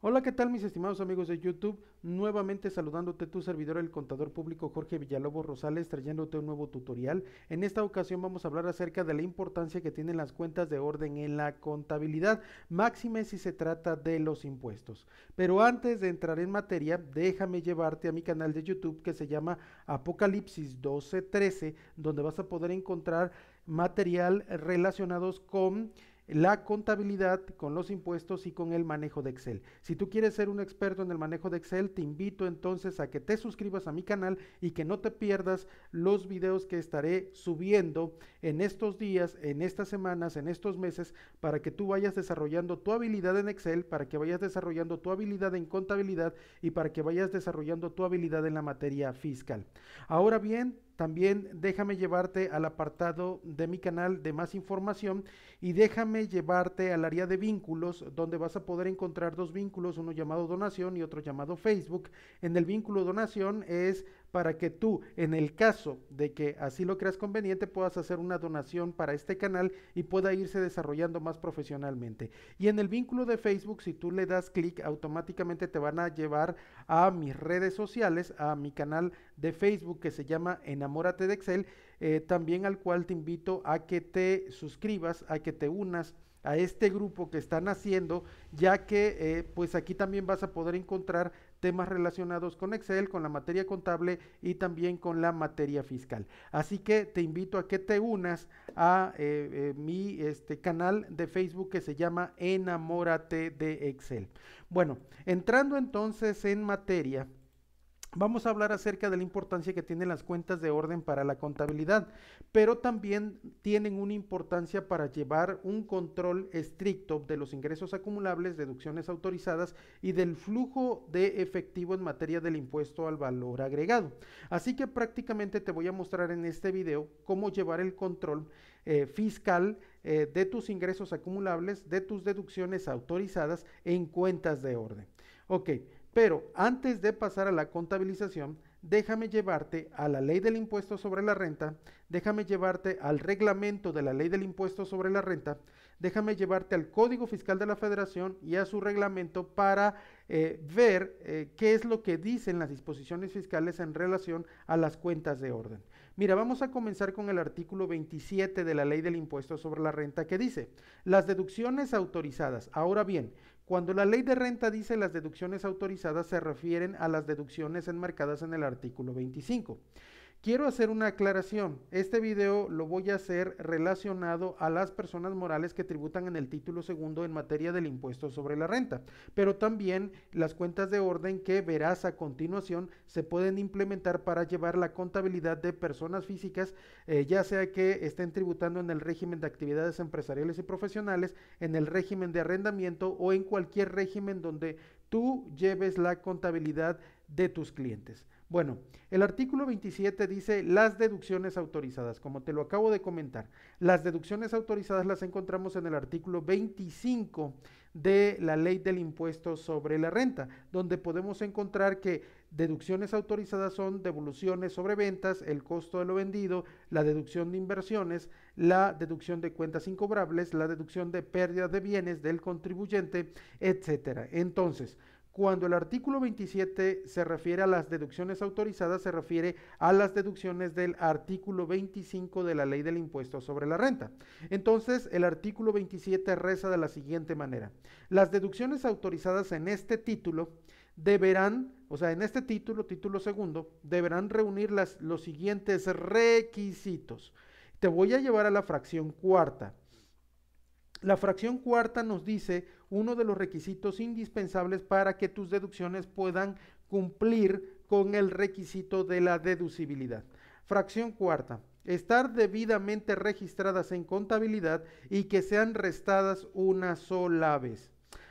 Hola, ¿qué tal mis estimados amigos de YouTube? Nuevamente saludándote tu servidor, el contador público Jorge Villalobos Rosales, trayéndote un nuevo tutorial. En esta ocasión vamos a hablar acerca de la importancia que tienen las cuentas de orden en la contabilidad, máxime si se trata de los impuestos. Pero antes de entrar en materia, déjame llevarte a mi canal de YouTube que se llama Apocalipsis 1213, donde vas a poder encontrar material relacionados con la contabilidad con los impuestos y con el manejo de Excel. Si tú quieres ser un experto en el manejo de Excel, te invito entonces a que te suscribas a mi canal y que no te pierdas los videos que estaré subiendo en estos días, en estas semanas, en estos meses, para que tú vayas desarrollando tu habilidad en Excel, para que vayas desarrollando tu habilidad en contabilidad y para que vayas desarrollando tu habilidad en la materia fiscal. Ahora bien, también déjame llevarte al apartado de mi canal de más información y déjame llevarte al área de vínculos donde vas a poder encontrar dos vínculos, uno llamado donación y otro llamado Facebook. En el vínculo donación es para que tú, en el caso de que así lo creas conveniente, puedas hacer una donación para este canal y pueda irse desarrollando más profesionalmente. Y en el vínculo de Facebook, si tú le das clic, automáticamente te van a llevar a mis redes sociales, a mi canal de Facebook que se llama Enamórate de Excel, eh, también al cual te invito a que te suscribas, a que te unas a este grupo que están haciendo, ya que eh, pues aquí también vas a poder encontrar temas relacionados con Excel, con la materia contable y también con la materia fiscal. Así que te invito a que te unas a eh, eh, mi este, canal de Facebook que se llama Enamórate de Excel. Bueno, entrando entonces en materia, Vamos a hablar acerca de la importancia que tienen las cuentas de orden para la contabilidad, pero también tienen una importancia para llevar un control estricto de los ingresos acumulables, deducciones autorizadas y del flujo de efectivo en materia del impuesto al valor agregado. Así que prácticamente te voy a mostrar en este video cómo llevar el control eh, fiscal eh, de tus ingresos acumulables, de tus deducciones autorizadas en cuentas de orden. Ok, pero antes de pasar a la contabilización, déjame llevarte a la ley del impuesto sobre la renta, déjame llevarte al reglamento de la ley del impuesto sobre la renta, déjame llevarte al Código Fiscal de la Federación y a su reglamento para eh, ver eh, qué es lo que dicen las disposiciones fiscales en relación a las cuentas de orden. Mira, vamos a comenzar con el artículo 27 de la ley del impuesto sobre la renta que dice, las deducciones autorizadas. Ahora bien, cuando la ley de renta dice las deducciones autorizadas se refieren a las deducciones enmarcadas en el artículo 25. Quiero hacer una aclaración. Este video lo voy a hacer relacionado a las personas morales que tributan en el título segundo en materia del impuesto sobre la renta, pero también las cuentas de orden que verás a continuación se pueden implementar para llevar la contabilidad de personas físicas, eh, ya sea que estén tributando en el régimen de actividades empresariales y profesionales, en el régimen de arrendamiento o en cualquier régimen donde tú lleves la contabilidad de tus clientes. Bueno, el artículo 27 dice las deducciones autorizadas, como te lo acabo de comentar. Las deducciones autorizadas las encontramos en el artículo 25 de la ley del impuesto sobre la renta, donde podemos encontrar que deducciones autorizadas son devoluciones sobre ventas, el costo de lo vendido, la deducción de inversiones, la deducción de cuentas incobrables, la deducción de pérdidas de bienes del contribuyente, etcétera. Entonces, cuando el artículo 27 se refiere a las deducciones autorizadas, se refiere a las deducciones del artículo 25 de la ley del impuesto sobre la renta. Entonces, el artículo 27 reza de la siguiente manera. Las deducciones autorizadas en este título deberán, o sea, en este título, título segundo, deberán reunir las, los siguientes requisitos. Te voy a llevar a la fracción cuarta. La fracción cuarta nos dice uno de los requisitos indispensables para que tus deducciones puedan cumplir con el requisito de la deducibilidad. Fracción cuarta, estar debidamente registradas en contabilidad y que sean restadas una sola vez.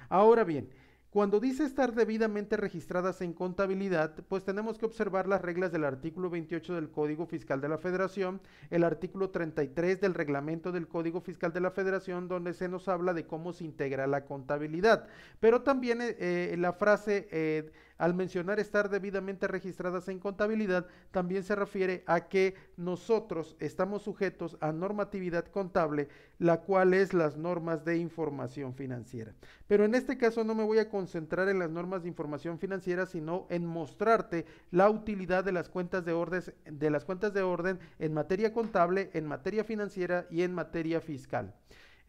Ahora bien, cuando dice estar debidamente registradas en contabilidad, pues tenemos que observar las reglas del artículo 28 del Código Fiscal de la Federación, el artículo 33 del reglamento del Código Fiscal de la Federación, donde se nos habla de cómo se integra la contabilidad. Pero también eh, eh, la frase... Eh, al mencionar estar debidamente registradas en contabilidad, también se refiere a que nosotros estamos sujetos a normatividad contable, la cual es las normas de información financiera. Pero en este caso no me voy a concentrar en las normas de información financiera, sino en mostrarte la utilidad de las cuentas de orden, de las cuentas de orden en materia contable, en materia financiera y en materia fiscal.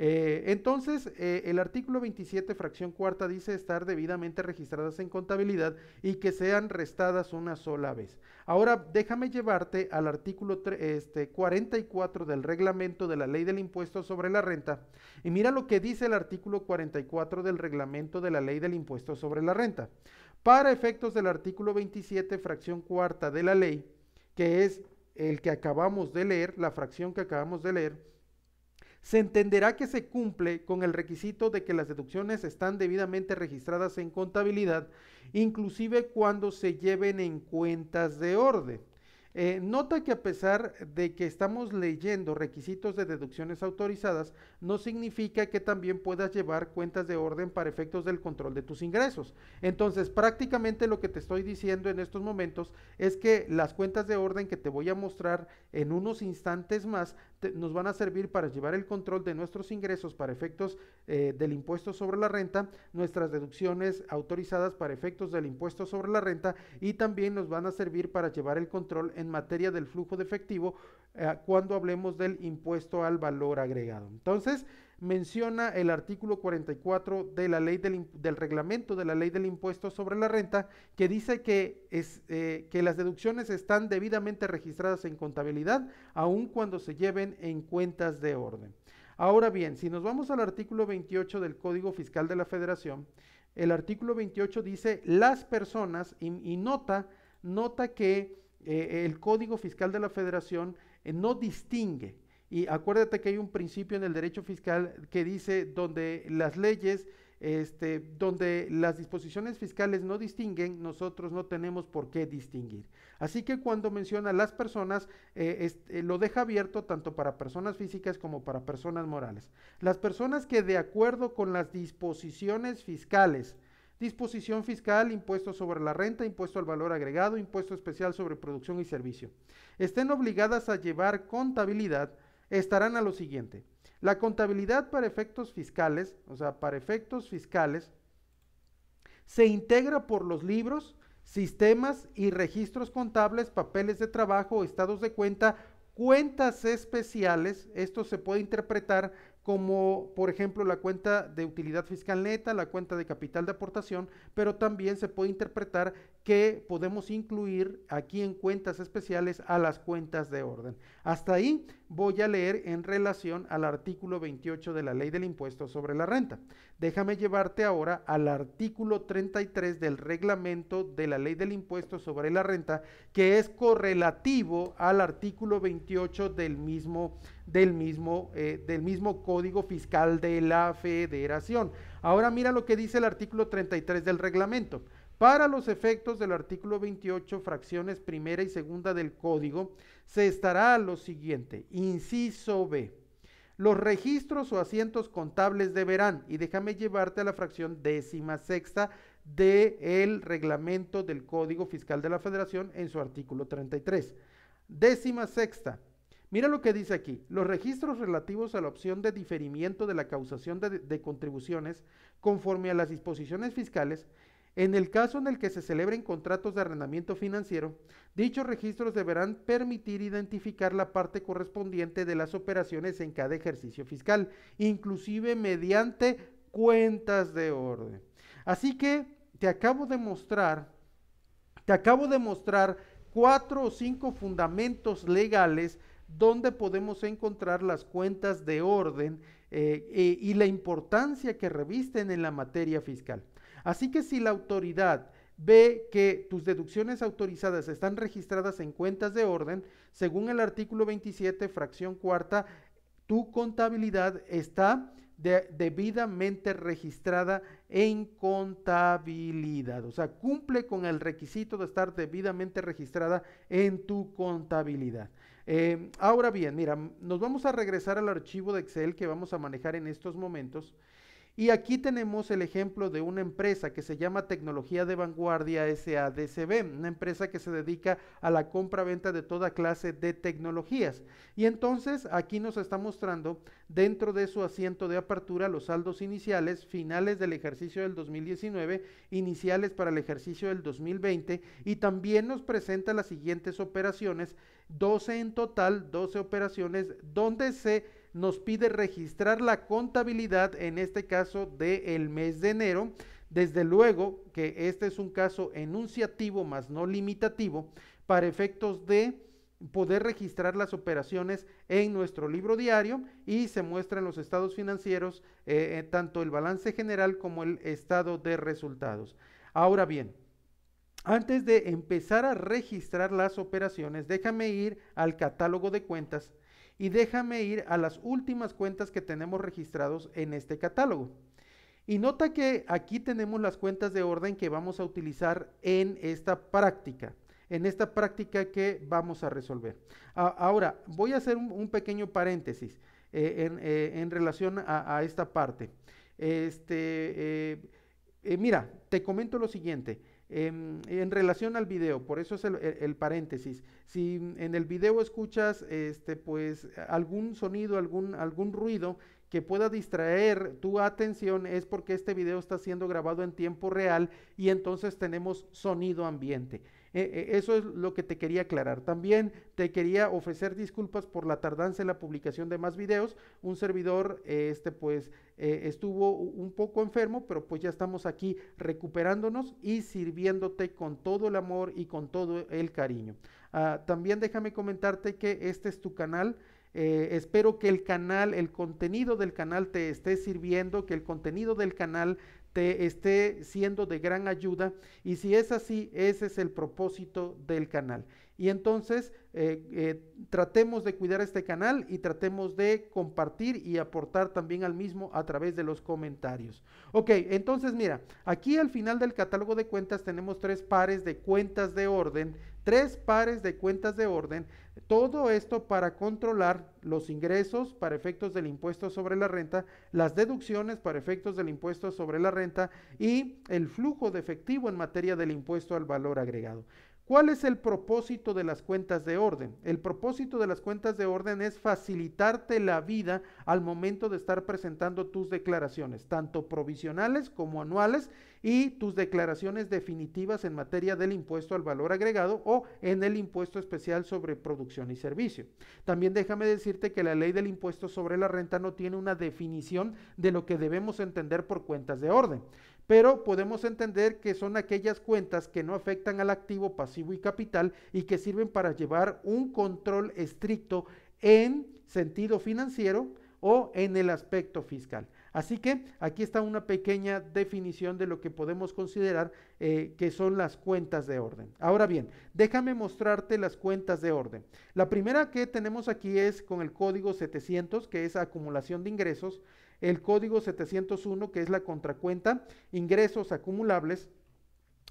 Eh, entonces, eh, el artículo 27, fracción cuarta, dice estar debidamente registradas en contabilidad y que sean restadas una sola vez. Ahora, déjame llevarte al artículo este, 44 del reglamento de la ley del impuesto sobre la renta. Y mira lo que dice el artículo 44 del reglamento de la ley del impuesto sobre la renta. Para efectos del artículo 27, fracción cuarta de la ley, que es el que acabamos de leer, la fracción que acabamos de leer, se entenderá que se cumple con el requisito de que las deducciones están debidamente registradas en contabilidad, inclusive cuando se lleven en cuentas de orden. Eh, nota que a pesar de que estamos leyendo requisitos de deducciones autorizadas, no significa que también puedas llevar cuentas de orden para efectos del control de tus ingresos. Entonces, prácticamente lo que te estoy diciendo en estos momentos es que las cuentas de orden que te voy a mostrar en unos instantes más nos van a servir para llevar el control de nuestros ingresos para efectos eh, del impuesto sobre la renta, nuestras deducciones autorizadas para efectos del impuesto sobre la renta y también nos van a servir para llevar el control en materia del flujo de efectivo eh, cuando hablemos del impuesto al valor agregado. Entonces, menciona el artículo 44 de la ley del, reglamento de la ley del impuesto sobre la renta que dice que, es, eh, que las deducciones están debidamente registradas en contabilidad aun cuando se lleven en cuentas de orden. Ahora bien, si nos vamos al artículo 28 del Código Fiscal de la Federación, el artículo 28 dice las personas y, nota, nota que eh, el Código Fiscal de la Federación eh, no distingue y acuérdate que hay un principio en el derecho fiscal que dice donde las leyes, este, donde las disposiciones fiscales no distinguen, nosotros no tenemos por qué distinguir. Así que cuando menciona las personas, eh, este, lo deja abierto tanto para personas físicas como para personas morales. Las personas que de acuerdo con las disposiciones fiscales, disposición fiscal, impuesto sobre la renta, impuesto al valor agregado, impuesto especial sobre producción y servicio, estén obligadas a llevar contabilidad, estarán a lo siguiente. La contabilidad para efectos fiscales, o sea, para efectos fiscales, se integra por los libros, sistemas y registros contables, papeles de trabajo, estados de cuenta, cuentas especiales. Esto se puede interpretar como, por ejemplo, la cuenta de utilidad fiscal neta, la cuenta de capital de aportación, pero también se puede interpretar que podemos incluir aquí en cuentas especiales a las cuentas de orden. Hasta ahí voy a leer en relación al artículo 28 de la ley del impuesto sobre la renta. Déjame llevarte ahora al artículo 33 del reglamento de la ley del impuesto sobre la renta, que es correlativo al artículo 28 del mismo, del mismo, eh, del mismo código fiscal de la federación. Ahora mira lo que dice el artículo 33 del reglamento. Para los efectos del artículo 28, fracciones primera y segunda del código, se estará lo siguiente, inciso B. Los registros o asientos contables deberán, y déjame llevarte a la fracción décima sexta del reglamento del Código Fiscal de la Federación en su artículo 33. Décima sexta. Mira lo que dice aquí. Los registros relativos a la opción de diferimiento de la causación de, de contribuciones, conforme a las disposiciones fiscales, en el caso en el que se celebren contratos de arrendamiento financiero, dichos registros deberán permitir identificar la parte correspondiente de las operaciones en cada ejercicio fiscal, inclusive mediante cuentas de orden. Así que te acabo de mostrar, te acabo de mostrar cuatro o cinco fundamentos legales donde podemos encontrar las cuentas de orden eh, eh, y la importancia que revisten en la materia fiscal. Así que si la autoridad ve que tus deducciones autorizadas están registradas en cuentas de orden, según el artículo 27, fracción cuarta, tu contabilidad está debidamente registrada en contabilidad. O sea, cumple con el requisito de estar debidamente registrada en tu contabilidad. Eh, ahora bien, mira, nos vamos a regresar al archivo de Excel que vamos a manejar en estos momentos. Y aquí tenemos el ejemplo de una empresa que se llama Tecnología de Vanguardia SADCB, una empresa que se dedica a la compra-venta de toda clase de tecnologías. Y entonces aquí nos está mostrando dentro de su asiento de apertura los saldos iniciales, finales del ejercicio del 2019, iniciales para el ejercicio del 2020 y también nos presenta las siguientes operaciones, 12 en total, 12 operaciones donde se nos pide registrar la contabilidad, en este caso del mes de enero. Desde luego que este es un caso enunciativo, más no limitativo, para efectos de poder registrar las operaciones en nuestro libro diario y se muestran los estados financieros, eh, eh, tanto el balance general como el estado de resultados. Ahora bien, antes de empezar a registrar las operaciones, déjame ir al catálogo de cuentas y déjame ir a las últimas cuentas que tenemos registrados en este catálogo. Y nota que aquí tenemos las cuentas de orden que vamos a utilizar en esta práctica, en esta práctica que vamos a resolver. ahora, voy a hacer un, pequeño paréntesis eh, eh, en, relación a, esta parte. Este, eh, mira, te comento lo siguiente. Em, en relación al video, por eso es el, paréntesis. Si en el video escuchas este, pues, algún sonido, algún, algún ruido que pueda distraer tu atención, es porque este video está siendo grabado en tiempo real y entonces tenemos sonido ambiente. Eh, eh, eso es lo que te quería aclarar. También te quería ofrecer disculpas por la tardanza en la publicación de más videos. Un servidor, eh, este pues, estuvo un poco enfermo, pero pues ya estamos aquí recuperándonos y sirviéndote con todo el amor y con todo el cariño. Ah, también déjame comentarte que este es tu canal. espero que el canal, el contenido del canal te esté sirviendo, que el contenido del canal te esté siendo de gran ayuda y si es así, ese es el propósito del canal. Y entonces eh, eh, tratemos de cuidar este canal y tratemos de compartir y aportar también al mismo a través de los comentarios. Ok, entonces mira, aquí al final del catálogo de cuentas tenemos tres pares de cuentas de orden, tres pares de cuentas de orden todo esto para controlar los ingresos para efectos del impuesto sobre la renta, las deducciones para efectos del impuesto sobre la renta y el flujo de efectivo en materia del impuesto al valor agregado. ¿Cuál es el propósito de las cuentas de orden? El propósito de las cuentas de orden es facilitarte la vida al momento de estar presentando tus declaraciones, tanto provisionales como anuales, y tus declaraciones definitivas en materia del impuesto al valor agregado o en el impuesto especial sobre producción y servicio. También déjame decirte que la ley del impuesto sobre la renta no tiene una definición de lo que debemos entender por cuentas de orden pero podemos entender que son aquellas cuentas que no afectan al activo, pasivo y capital y que sirven para llevar un control estricto en sentido financiero o en el aspecto fiscal. Así que aquí está una pequeña definición de lo que podemos considerar eh, que son las cuentas de orden. Ahora bien, déjame mostrarte las cuentas de orden. La primera que tenemos aquí es con el código 700, que es acumulación de ingresos, el código 701, que es la contracuenta, ingresos acumulables,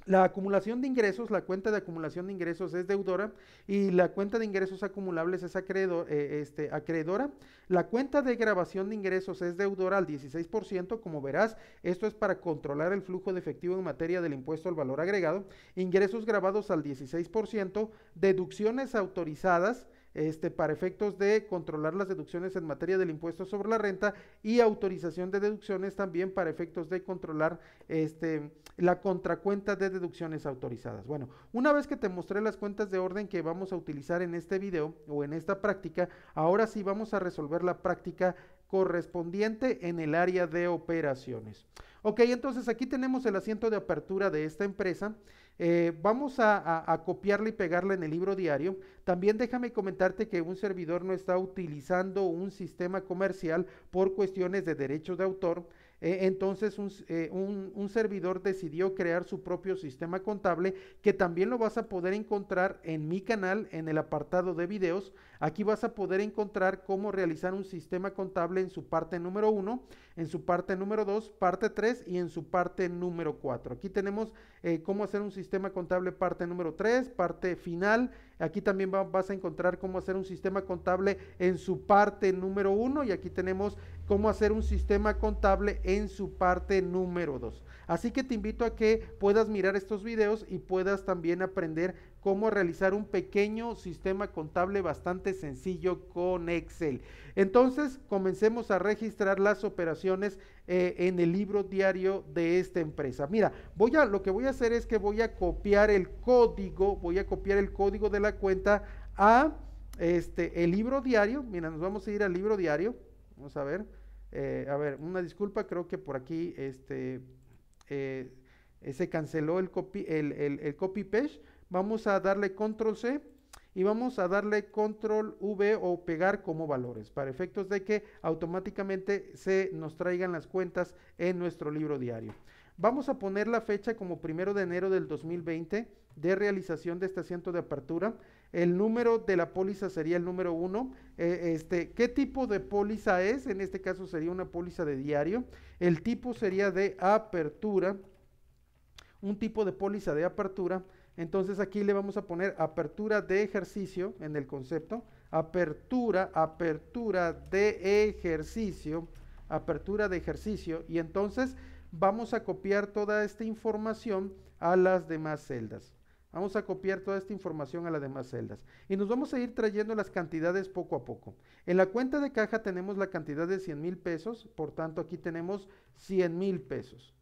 la acumulación de ingresos, la cuenta de acumulación de ingresos es deudora y la cuenta de ingresos acumulables es eh, este, acreedora. La cuenta de grabación de ingresos es deudora al 16%, como verás, esto es para controlar el flujo de efectivo en materia del impuesto al valor agregado. Ingresos grabados al 16%, deducciones autorizadas este, para efectos de controlar las deducciones en materia del impuesto sobre la renta y autorización de deducciones también para efectos de controlar este, la contracuenta de deducciones autorizadas. Bueno, una vez que te mostré las cuentas de orden que vamos a utilizar en este video o en esta práctica, ahora sí vamos a resolver la práctica correspondiente en el área de operaciones. Ok, entonces aquí tenemos el asiento de apertura de esta empresa. Eh, vamos a, a, copiarla y pegarla en el libro diario. También déjame comentarte que un servidor no está utilizando un sistema comercial por cuestiones de derechos de autor. Eh, entonces eh, un, servidor decidió crear su propio sistema contable que también lo vas a poder encontrar en mi canal en el apartado de videos. Aquí vas a poder encontrar cómo realizar un sistema contable en su parte número 1, en su parte número 2, parte 3 y en su parte número 4. Aquí tenemos eh, cómo hacer un sistema contable parte número 3, parte final Aquí también vas a encontrar cómo hacer un sistema contable en su parte número uno y aquí tenemos cómo hacer un sistema contable en su parte número dos. Así que te invito a que puedas mirar estos videos y puedas también aprender cómo realizar un pequeño sistema contable bastante sencillo con Excel. Entonces, comencemos a registrar las operaciones eh, en el libro diario de esta empresa. Mira, voy a, lo que voy a hacer es que voy a copiar el código, voy a copiar el código de la cuenta a este, el libro diario. Mira, nos vamos a ir al libro diario. Vamos a ver. Eh, a ver, una disculpa, creo que por aquí este, eh, se canceló el copy, el, copy vamos a darle control C y vamos a darle control V o pegar como valores para efectos de que automáticamente se nos traigan las cuentas en nuestro libro diario. Vamos a poner la fecha como primero de enero del 2020 de realización de este asiento de apertura el número de la póliza sería el número uno. Eh, este, ¿Qué tipo de póliza es? En este caso sería una póliza de diario. El tipo sería de apertura. Un tipo de póliza de apertura. Entonces aquí le vamos a poner apertura de ejercicio en el concepto. Apertura, apertura de ejercicio. Apertura de ejercicio. Y entonces vamos a copiar toda esta información a las demás celdas. Vamos a copiar toda esta información a las demás celdas y nos vamos a ir trayendo las cantidades poco a poco. En la cuenta de caja tenemos la cantidad de 100 mil pesos, por tanto aquí tenemos 100 mil pesos.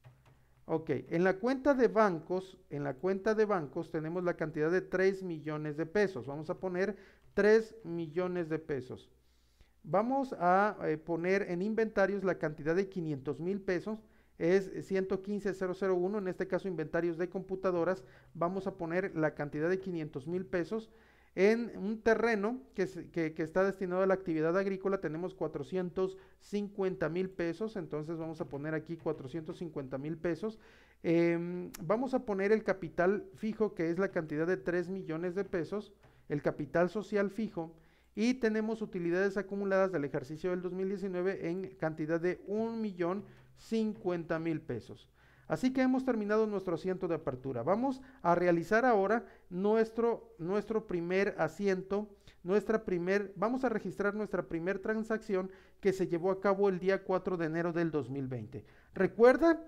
Ok, en la cuenta de bancos, en la cuenta de bancos tenemos la cantidad de 3 millones de pesos. Vamos a poner 3 millones de pesos. Vamos a eh, poner en inventarios la cantidad de 500 mil pesos es 115.001, en este caso inventarios de computadoras, vamos a poner la cantidad de 500 mil pesos. En un terreno que, que, está destinado a la actividad agrícola tenemos 450 mil pesos, entonces vamos a poner aquí 450 mil pesos. Em, vamos a poner el capital fijo, que es la cantidad de 3 millones de pesos, el capital social fijo, y tenemos utilidades acumuladas del ejercicio del 2019 en cantidad de 1 millón 50 mil pesos. Así que hemos terminado nuestro asiento de apertura. Vamos a realizar ahora nuestro, nuestro primer asiento, nuestra primer, vamos a registrar nuestra primera transacción que se llevó a cabo el día 4 de enero del 2020. Recuerda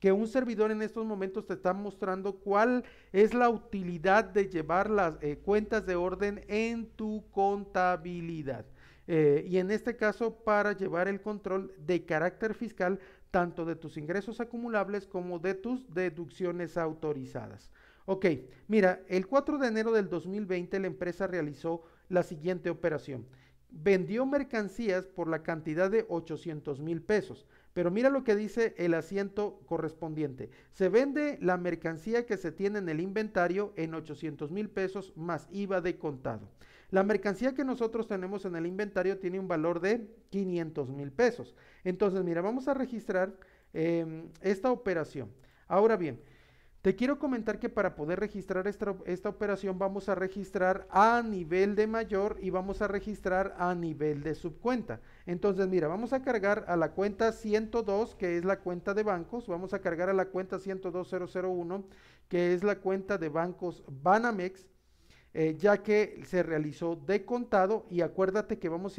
que un servidor en estos momentos te está mostrando cuál es la utilidad de llevar las eh, cuentas de orden en tu contabilidad. Eh, y en este caso para llevar el control de carácter fiscal tanto de tus ingresos acumulables como de tus deducciones autorizadas. Ok, mira, el 4 de enero del 2020 la empresa realizó la siguiente operación. Vendió mercancías por la cantidad de 800 mil pesos, pero mira lo que dice el asiento correspondiente. Se vende la mercancía que se tiene en el inventario en 800 mil pesos más IVA de contado. La mercancía que nosotros tenemos en el inventario tiene un valor de 500 mil pesos. Entonces, mira, vamos a registrar em, esta operación. Ahora bien, te quiero comentar que para poder registrar esta, esta, operación vamos a registrar a nivel de mayor y vamos a registrar a nivel de subcuenta. Entonces, mira, vamos a cargar a la cuenta 102, que es la cuenta de bancos, vamos a cargar a la cuenta 102001, que es la cuenta de bancos Banamex, eh, ya que se realizó de contado y acuérdate que vamos,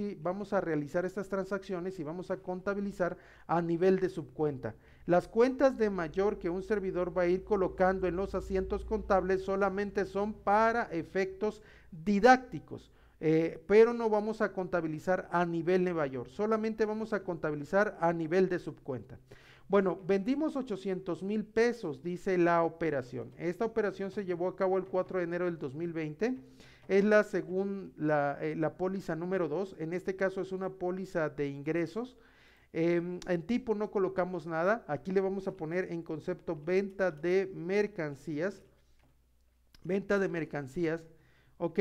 a realizar estas transacciones y vamos a contabilizar a nivel de subcuenta. Las cuentas de mayor que un servidor va a ir colocando en los asientos contables solamente son para efectos didácticos. Eh, pero no vamos a contabilizar a nivel de mayor, solamente vamos a contabilizar a nivel de subcuenta. Bueno, vendimos 800 mil pesos, dice la operación. Esta operación se llevó a cabo el 4 de enero del 2020. Es la según la, eh, la póliza número 2. En este caso es una póliza de ingresos. Em, en tipo no colocamos nada. Aquí le vamos a poner en concepto venta de mercancías. Venta de mercancías. ¿Ok?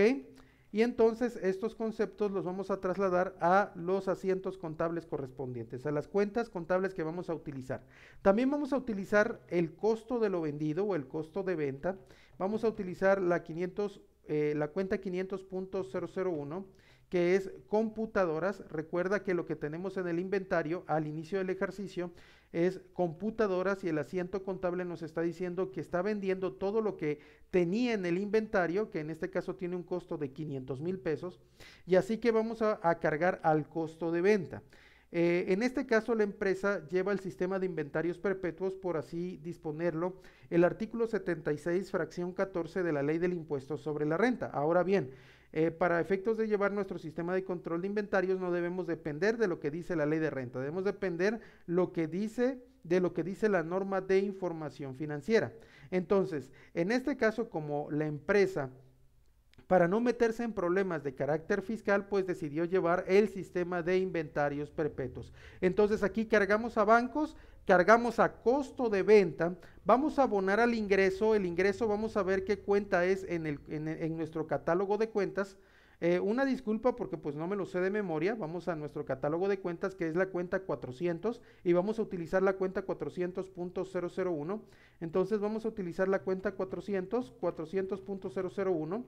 Y entonces estos conceptos los vamos a trasladar a los asientos contables correspondientes, a las cuentas contables que vamos a utilizar. También vamos a utilizar el costo de lo vendido o el costo de venta. Vamos a utilizar la, 500, eh, la cuenta 500.001 que es computadoras. Recuerda que lo que tenemos en el inventario al inicio del ejercicio es computadoras y el asiento contable nos está diciendo que está vendiendo todo lo que tenía en el inventario, que en este caso tiene un costo de 500 mil pesos, y así que vamos a, cargar al costo de venta. Eh, en este caso, la empresa lleva el sistema de inventarios perpetuos, por así disponerlo, el artículo 76, fracción 14 de la ley del impuesto sobre la renta. Ahora bien, eh, para efectos de llevar nuestro sistema de control de inventarios no debemos depender de lo que dice la ley de renta, debemos depender lo que dice de lo que dice la norma de información financiera. Entonces, en este caso, como la empresa para no meterse en problemas de carácter fiscal, pues decidió llevar el sistema de inventarios perpetuos. Entonces aquí cargamos a bancos, cargamos a costo de venta, Vamos a abonar al ingreso, el ingreso vamos a ver qué cuenta es en, nuestro catálogo de cuentas. Eh, una disculpa porque pues no me lo sé de memoria, vamos a nuestro catálogo de cuentas que es la cuenta 400 y vamos a utilizar la cuenta 400.001. Entonces vamos a utilizar la cuenta 400, 400.001.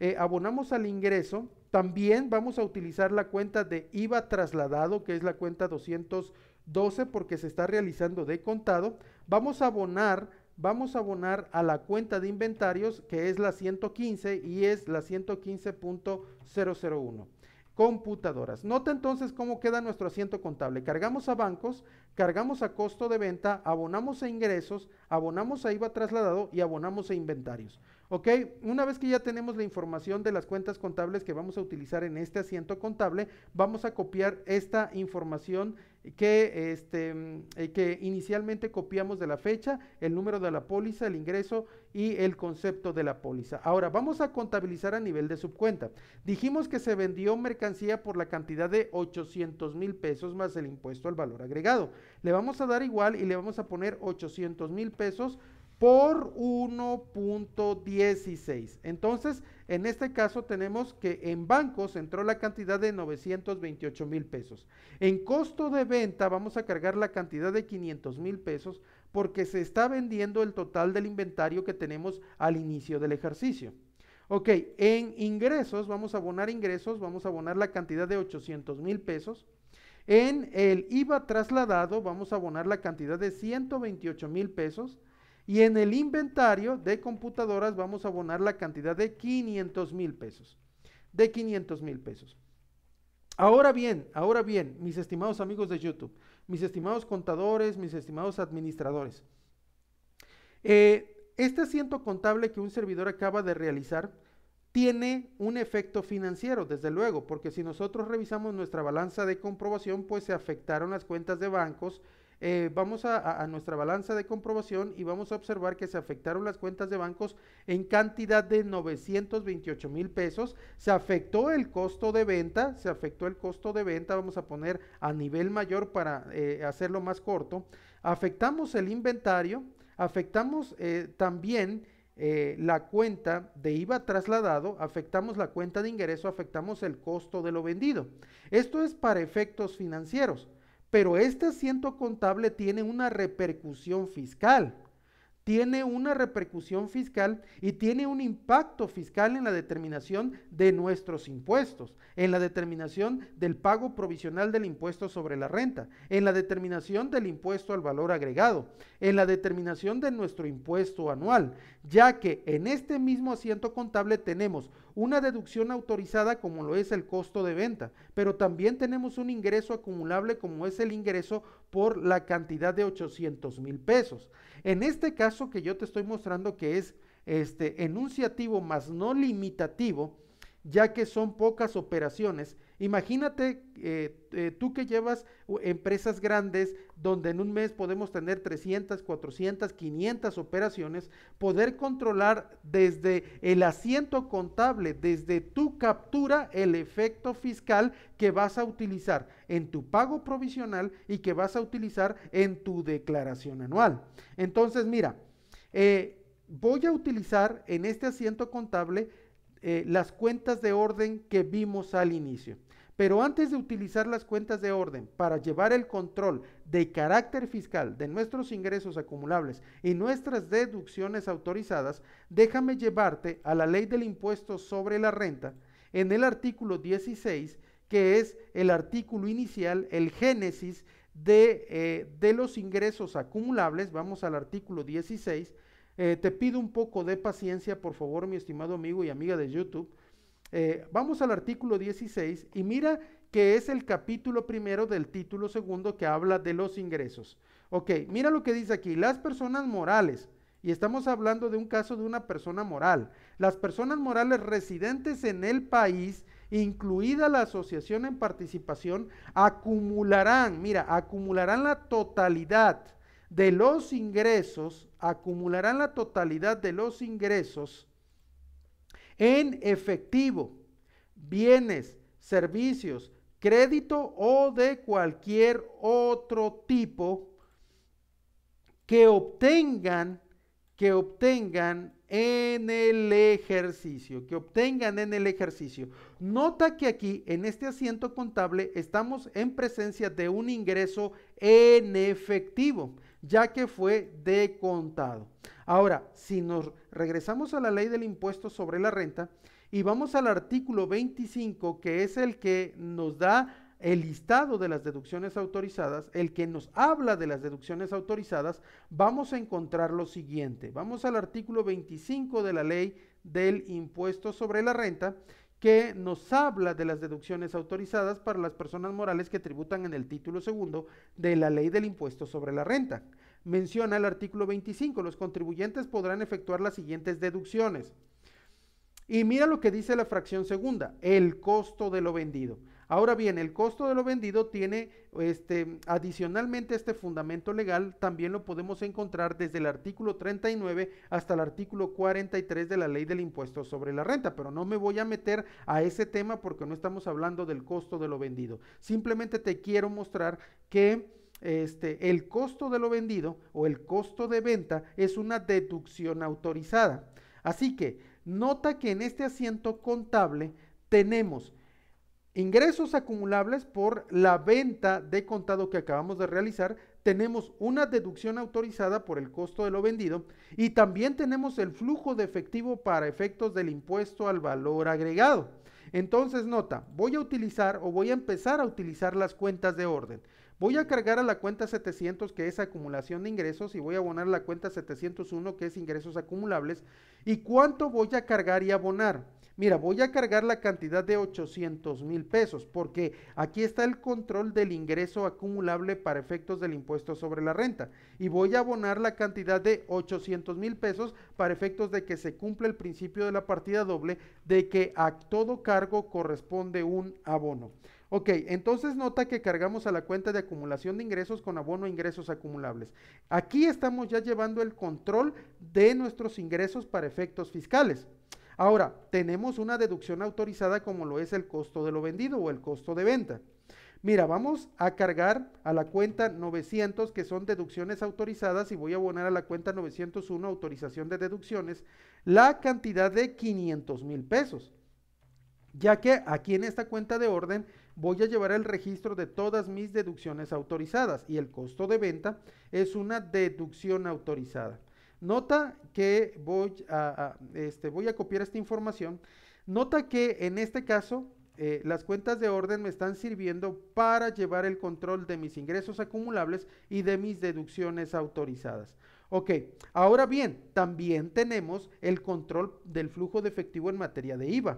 Eh, abonamos al ingreso, también vamos a utilizar la cuenta de IVA trasladado que es la cuenta 200. 12 porque se está realizando de contado, vamos a abonar, vamos a abonar a la cuenta de inventarios que es la 115 y es la 115.001. Computadoras. Nota entonces cómo queda nuestro asiento contable. Cargamos a bancos, cargamos a costo de venta, abonamos a ingresos, abonamos a IVA trasladado y abonamos a inventarios. ¿Ok? Una vez que ya tenemos la información de las cuentas contables que vamos a utilizar en este asiento contable, vamos a copiar esta información que, este, eh, que inicialmente copiamos de la fecha, el número de la póliza, el ingreso y el concepto de la póliza. Ahora, vamos a contabilizar a nivel de subcuenta. Dijimos que se vendió mercancía por la cantidad de 800 mil pesos más el impuesto al valor agregado. Le vamos a dar igual y le vamos a poner 800 mil pesos por 1.16. Entonces, en este caso tenemos que en bancos entró la cantidad de 928 mil pesos. En costo de venta vamos a cargar la cantidad de 500 mil pesos porque se está vendiendo el total del inventario que tenemos al inicio del ejercicio. Ok, en ingresos vamos a abonar ingresos, vamos a abonar la cantidad de 800 mil pesos. En el IVA trasladado vamos a abonar la cantidad de 128 mil pesos. Y en el inventario de computadoras vamos a abonar la cantidad de 500 mil pesos. De 500 mil pesos. Ahora bien, ahora bien, mis estimados amigos de YouTube, mis estimados contadores, mis estimados administradores. Eh, este asiento contable que un servidor acaba de realizar tiene un efecto financiero, desde luego, porque si nosotros revisamos nuestra balanza de comprobación, pues se afectaron las cuentas de bancos, eh, vamos a, nuestra balanza de comprobación y vamos a observar que se afectaron las cuentas de bancos en cantidad de 928 mil pesos. Se afectó el costo de venta, se afectó el costo de venta, vamos a poner a nivel mayor para eh, hacerlo más corto. Afectamos el inventario, afectamos eh, también la cuenta de IVA trasladado, afectamos la cuenta de ingreso, afectamos el costo de lo vendido. Esto es para efectos financieros. Pero este asiento contable tiene una repercusión fiscal, tiene una repercusión fiscal y tiene un impacto fiscal en la determinación de nuestros impuestos, en la determinación del pago provisional del impuesto sobre la renta, en la determinación del impuesto al valor agregado, en la determinación de nuestro impuesto anual, ya que en este mismo asiento contable tenemos una deducción autorizada como lo es el costo de venta, pero también tenemos un ingreso acumulable como es el ingreso por la cantidad de 800 mil pesos. En este caso que yo te estoy mostrando que es este enunciativo más no limitativo, ya que son pocas operaciones. Imagínate eh, eh, tú que llevas empresas grandes donde en un mes podemos tener 300, 400, 500 operaciones, poder controlar desde el asiento contable, desde tu captura, el efecto fiscal que vas a utilizar en tu pago provisional y que vas a utilizar en tu declaración anual. Entonces, mira, eh, voy a utilizar en este asiento contable eh, las cuentas de orden que vimos al inicio. Pero antes de utilizar las cuentas de orden para llevar el control de carácter fiscal de nuestros ingresos acumulables y nuestras deducciones autorizadas, déjame llevarte a la ley del impuesto sobre la renta en el artículo 16, que es el artículo inicial, el génesis de, eh, de los ingresos acumulables. Vamos al artículo 16 eh, te pido un poco de paciencia, por favor, mi estimado amigo y amiga de YouTube. Eh, vamos al artículo 16 y mira que es el capítulo primero del título segundo que habla de los ingresos. Ok, mira lo que dice aquí, las personas morales, y estamos hablando de un caso de una persona moral, las personas morales residentes en el país, incluida la asociación en participación, acumularán, mira, acumularán la totalidad de los ingresos, acumularán la totalidad de los ingresos en efectivo, bienes, servicios, crédito o de cualquier otro tipo que obtengan, que obtengan en el ejercicio, que obtengan en el ejercicio. Nota que aquí, en este asiento contable, estamos en presencia de un ingreso en efectivo ya que fue decontado. Ahora, si nos regresamos a la ley del impuesto sobre la renta y vamos al artículo 25, que es el que nos da el listado de las deducciones autorizadas, el que nos habla de las deducciones autorizadas, vamos a encontrar lo siguiente. Vamos al artículo 25 de la ley del impuesto sobre la renta que nos habla de las deducciones autorizadas para las personas morales que tributan en el título segundo de la ley del impuesto sobre la renta. Menciona el artículo 25, los contribuyentes podrán efectuar las siguientes deducciones. Y mira lo que dice la fracción segunda, el costo de lo vendido. Ahora bien, el costo de lo vendido tiene este, adicionalmente este fundamento legal, también lo podemos encontrar desde el artículo 39 hasta el artículo 43 de la ley del impuesto sobre la renta, pero no me voy a meter a ese tema porque no estamos hablando del costo de lo vendido. Simplemente te quiero mostrar que... Este, el costo de lo vendido o el costo de venta es una deducción autorizada. Así que nota que en este asiento contable tenemos ingresos acumulables por la venta de contado que acabamos de realizar, tenemos una deducción autorizada por el costo de lo vendido y también tenemos el flujo de efectivo para efectos del impuesto al valor agregado. Entonces, nota, voy a utilizar o voy a empezar a utilizar las cuentas de orden. Voy a cargar a la cuenta 700 que es acumulación de ingresos y voy a abonar la cuenta 701 que es ingresos acumulables. ¿Y cuánto voy a cargar y abonar? mira, voy a cargar la cantidad de 800 mil pesos, porque aquí está el control del ingreso acumulable para efectos del impuesto sobre la renta. Y voy a abonar la cantidad de 800 mil pesos para efectos de que se cumpla el principio de la partida doble de que a todo cargo corresponde un abono. Ok, entonces nota que cargamos a la cuenta de acumulación de ingresos con abono a e ingresos acumulables. Aquí estamos ya llevando el control de nuestros ingresos para efectos fiscales. Ahora, tenemos una deducción autorizada como lo es el costo de lo vendido o el costo de venta. Mira, vamos a cargar a la cuenta 900 que son deducciones autorizadas y voy a abonar a la cuenta 901 autorización de deducciones la cantidad de 500 mil pesos. Ya que aquí en esta cuenta de orden voy a llevar el registro de todas mis deducciones autorizadas y el costo de venta es una deducción autorizada. Nota que voy a, este, voy a copiar esta información. Nota que en este caso eh, las cuentas de orden me están sirviendo para llevar el control de mis ingresos acumulables y de mis deducciones autorizadas. Ok, ahora bien, también tenemos el control del flujo de efectivo en materia de IVA.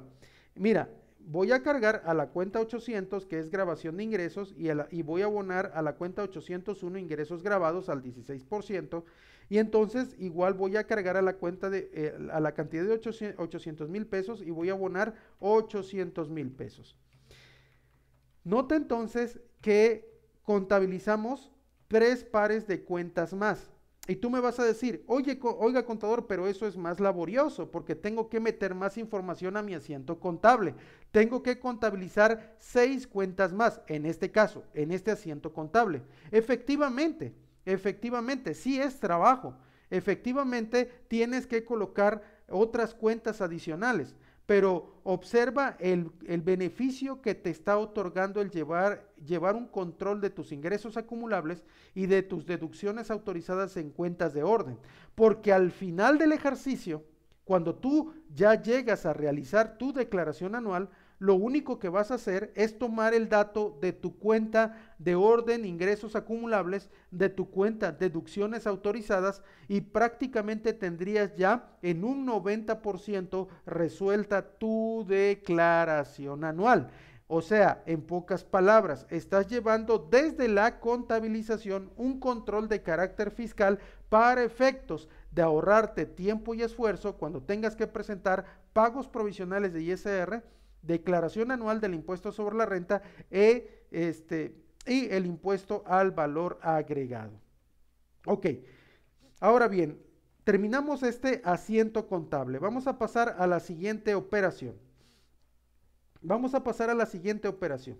Mira, voy a cargar a la cuenta 800, que es grabación de ingresos, y, y voy a abonar a la cuenta 801 ingresos grabados al 16%, y entonces igual voy a cargar a la cuenta de, eh, a la cantidad de 800 mil pesos y voy a abonar 800 mil pesos. Nota entonces que contabilizamos tres pares de cuentas más. Y tú me vas a decir, oye, oiga contador, pero eso es más laborioso porque tengo que meter más información a mi asiento contable. Tengo que contabilizar seis cuentas más, en este caso, en este asiento contable. Efectivamente, Efectivamente, sí es trabajo. Efectivamente, tienes que colocar otras cuentas adicionales, pero observa el, el beneficio que te está otorgando el llevar, llevar un control de tus ingresos acumulables y de tus deducciones autorizadas en cuentas de orden, porque al final del ejercicio, cuando tú ya llegas a realizar tu declaración anual, lo único que vas a hacer es tomar el dato de tu cuenta de orden ingresos acumulables, de tu cuenta deducciones autorizadas y prácticamente tendrías ya en un 90% resuelta tu declaración anual. O sea, en pocas palabras, estás llevando desde la contabilización un control de carácter fiscal para efectos de ahorrarte tiempo y esfuerzo cuando tengas que presentar pagos provisionales de ISR declaración anual del impuesto sobre la renta e, este, y el impuesto al valor agregado. Ok, ahora bien, terminamos este asiento contable. Vamos a pasar a la siguiente operación. Vamos a pasar a la siguiente operación.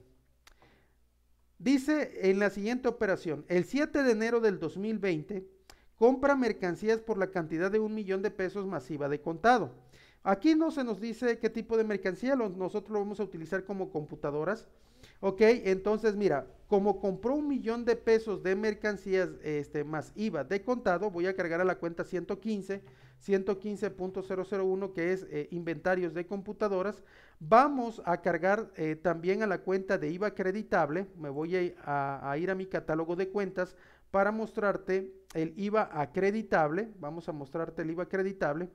Dice en la siguiente operación, el 7 de enero del 2020, compra mercancías por la cantidad de un millón de pesos masiva de contado. Aquí no se nos dice qué tipo de mercancía, nosotros lo vamos a utilizar como computadoras. Ok, entonces mira, como compró un millón de pesos de mercancías este, más IVA de contado, voy a cargar a la cuenta 115, 115.001 que es eh, inventarios de computadoras. Vamos a cargar eh, también a la cuenta de IVA acreditable, me voy a ir a mi catálogo de cuentas para mostrarte el IVA acreditable, vamos a mostrarte el IVA acreditable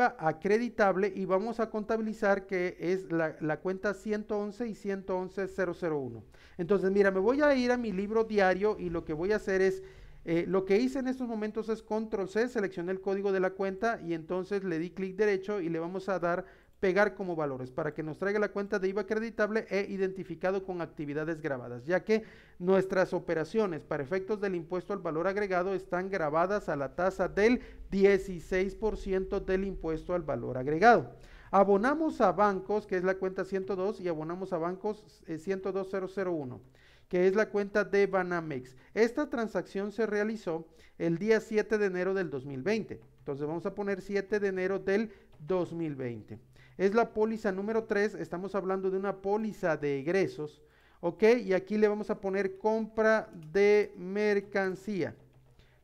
a acreditable y vamos a contabilizar que es la, cuenta 111 y 111.001. Entonces, mira, me voy a ir a mi libro diario y lo que voy a hacer es, eh, lo que hice en estos momentos es control C, seleccioné el código de la cuenta y entonces le di clic derecho y le vamos a dar pegar como valores para que nos traiga la cuenta de IVA acreditable e identificado con actividades grabadas, ya que nuestras operaciones para efectos del impuesto al valor agregado están grabadas a la tasa del 16% del impuesto al valor agregado. Abonamos a bancos, que es la cuenta 102, y abonamos a bancos 102001 eh, que es la cuenta de Banamex. Esta transacción se realizó el día 7 de enero del 2020. Entonces vamos a poner 7 de enero del 2020. Es la póliza número 3, estamos hablando de una póliza de egresos, ¿ok? Y aquí le vamos a poner compra de mercancía.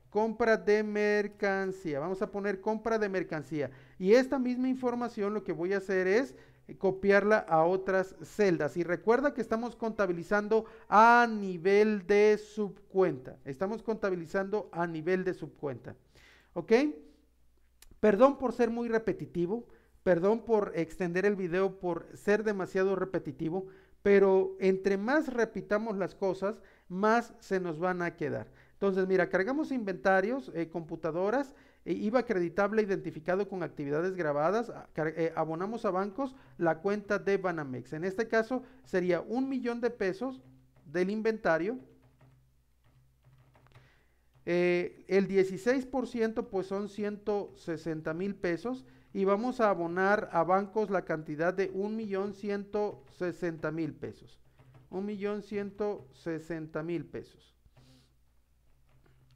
Compra de mercancía, vamos a poner compra de mercancía. Y esta misma información lo que voy a hacer es eh, copiarla a otras celdas. Y recuerda que estamos contabilizando a nivel de subcuenta. Estamos contabilizando a nivel de subcuenta. ¿Ok? Perdón por ser muy repetitivo. Perdón por extender el video, por ser demasiado repetitivo, pero entre más repitamos las cosas, más se nos van a quedar. Entonces, mira, cargamos inventarios, eh, computadoras, eh, IVA acreditable identificado con actividades grabadas, ah, eh, abonamos a bancos la cuenta de Banamex. En este caso sería un millón de pesos del inventario. el 16% pues son 160 mil pesos y vamos a abonar a bancos la cantidad de un millón ciento mil pesos. Un millón mil pesos.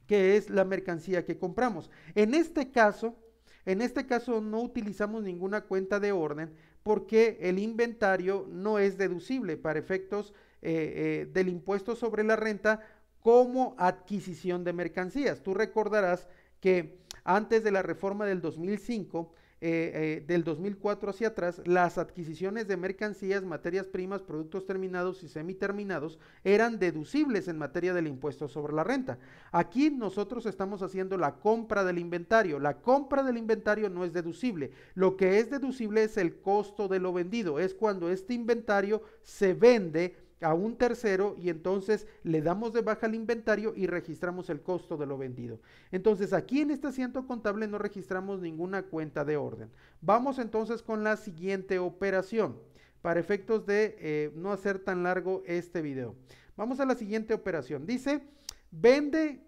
Que es la mercancía que compramos. En este caso, en este caso no utilizamos ninguna cuenta de orden porque el inventario no es deducible para efectos eh, eh, del impuesto sobre la renta como adquisición de mercancías. Tú recordarás que antes de la reforma del 2005 eh, eh, del 2004 hacia atrás, las adquisiciones de mercancías, materias primas, productos terminados y semiterminados eran deducibles en materia del impuesto sobre la renta. Aquí nosotros estamos haciendo la compra del inventario. La compra del inventario no es deducible. Lo que es deducible es el costo de lo vendido. Es cuando este inventario se vende a un tercero y entonces le damos de baja al inventario y registramos el costo de lo vendido. Entonces aquí en este asiento contable no registramos ninguna cuenta de orden. Vamos entonces con la siguiente operación para efectos de eh, no hacer tan largo este video. Vamos a la siguiente operación. Dice, vende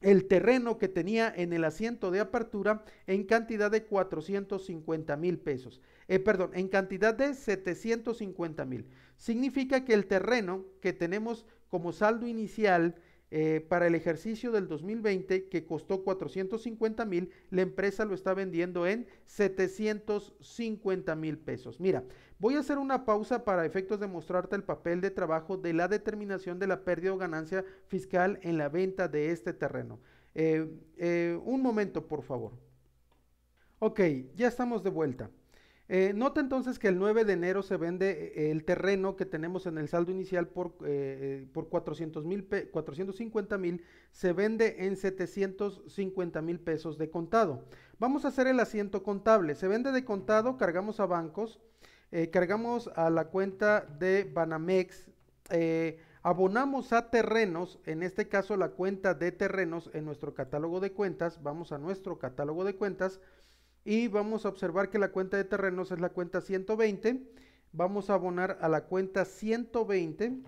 el terreno que tenía en el asiento de apertura en cantidad de 450 mil pesos. Eh, perdón, en cantidad de 750 mil. Significa que el terreno que tenemos como saldo inicial eh, para el ejercicio del 2020, que costó 450 mil, la empresa lo está vendiendo en 750 mil pesos. Mira, voy a hacer una pausa para efectos de mostrarte el papel de trabajo de la determinación de la pérdida o ganancia fiscal en la venta de este terreno. Eh, un momento, por favor. Ok, ya estamos de vuelta. Eh, nota entonces que el 9 de enero se vende eh, el terreno que tenemos en el saldo inicial por, eh, por 400 mil, 450 mil, se vende en 750 mil pesos de contado. Vamos a hacer el asiento contable. Se vende de contado, cargamos a bancos, cargamos a la cuenta de Banamex, abonamos a terrenos, en este caso la cuenta de terrenos en nuestro catálogo de cuentas, vamos a nuestro catálogo de cuentas y vamos a observar que la cuenta de terrenos es la cuenta 120. Vamos a abonar a la cuenta 120,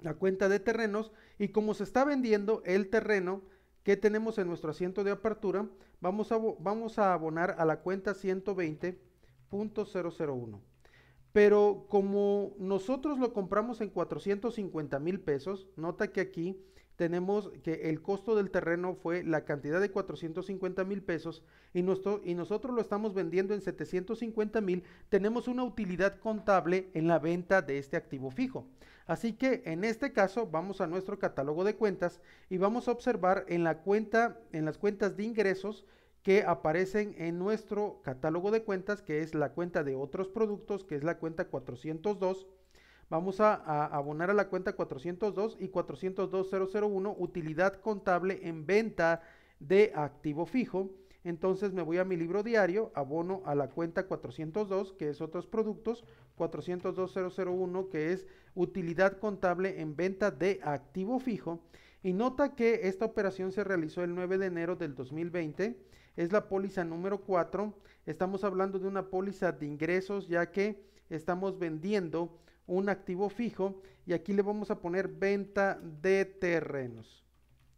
la cuenta de terrenos, y como se está vendiendo el terreno que tenemos en nuestro asiento de apertura, vamos a, vamos a abonar a la cuenta 120.001. Pero como nosotros lo compramos en 450 mil pesos, nota que aquí tenemos que el costo del terreno fue la cantidad de 450 mil pesos y, nuestro, y nosotros lo estamos vendiendo en 750 mil, tenemos una utilidad contable en la venta de este activo fijo. Así que en este caso vamos a nuestro catálogo de cuentas y vamos a observar en la cuenta, en las cuentas de ingresos que aparecen en nuestro catálogo de cuentas, que es la cuenta de otros productos, que es la cuenta 402 Vamos a, abonar a la cuenta 402 y 402001 utilidad contable en venta de activo fijo. Entonces me voy a mi libro diario, abono a la cuenta 402, que es otros productos, 402001, que es utilidad contable en venta de activo fijo. Y nota que esta operación se realizó el 9 de enero del 2020, es la póliza número 4, estamos hablando de una póliza de ingresos ya que estamos vendiendo un activo fijo y aquí le vamos a poner venta de terrenos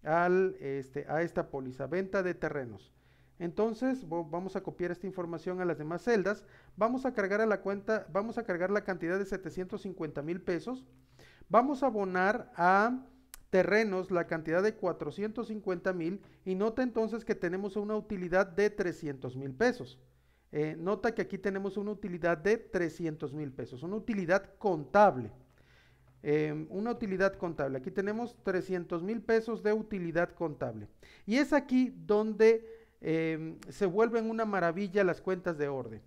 al, este, a esta póliza, venta de terrenos. Entonces vamos a copiar esta información a las demás celdas, vamos a cargar a la cuenta, vamos a cargar la cantidad de 750 mil pesos, vamos a abonar a terrenos la cantidad de 450 mil y nota entonces que tenemos una utilidad de 300 mil pesos. Eh, nota que aquí tenemos una utilidad de 300 mil pesos, una utilidad contable. Em, una utilidad contable. Aquí tenemos 300 mil pesos de utilidad contable. Y es aquí donde em, se vuelven una maravilla las cuentas de orden.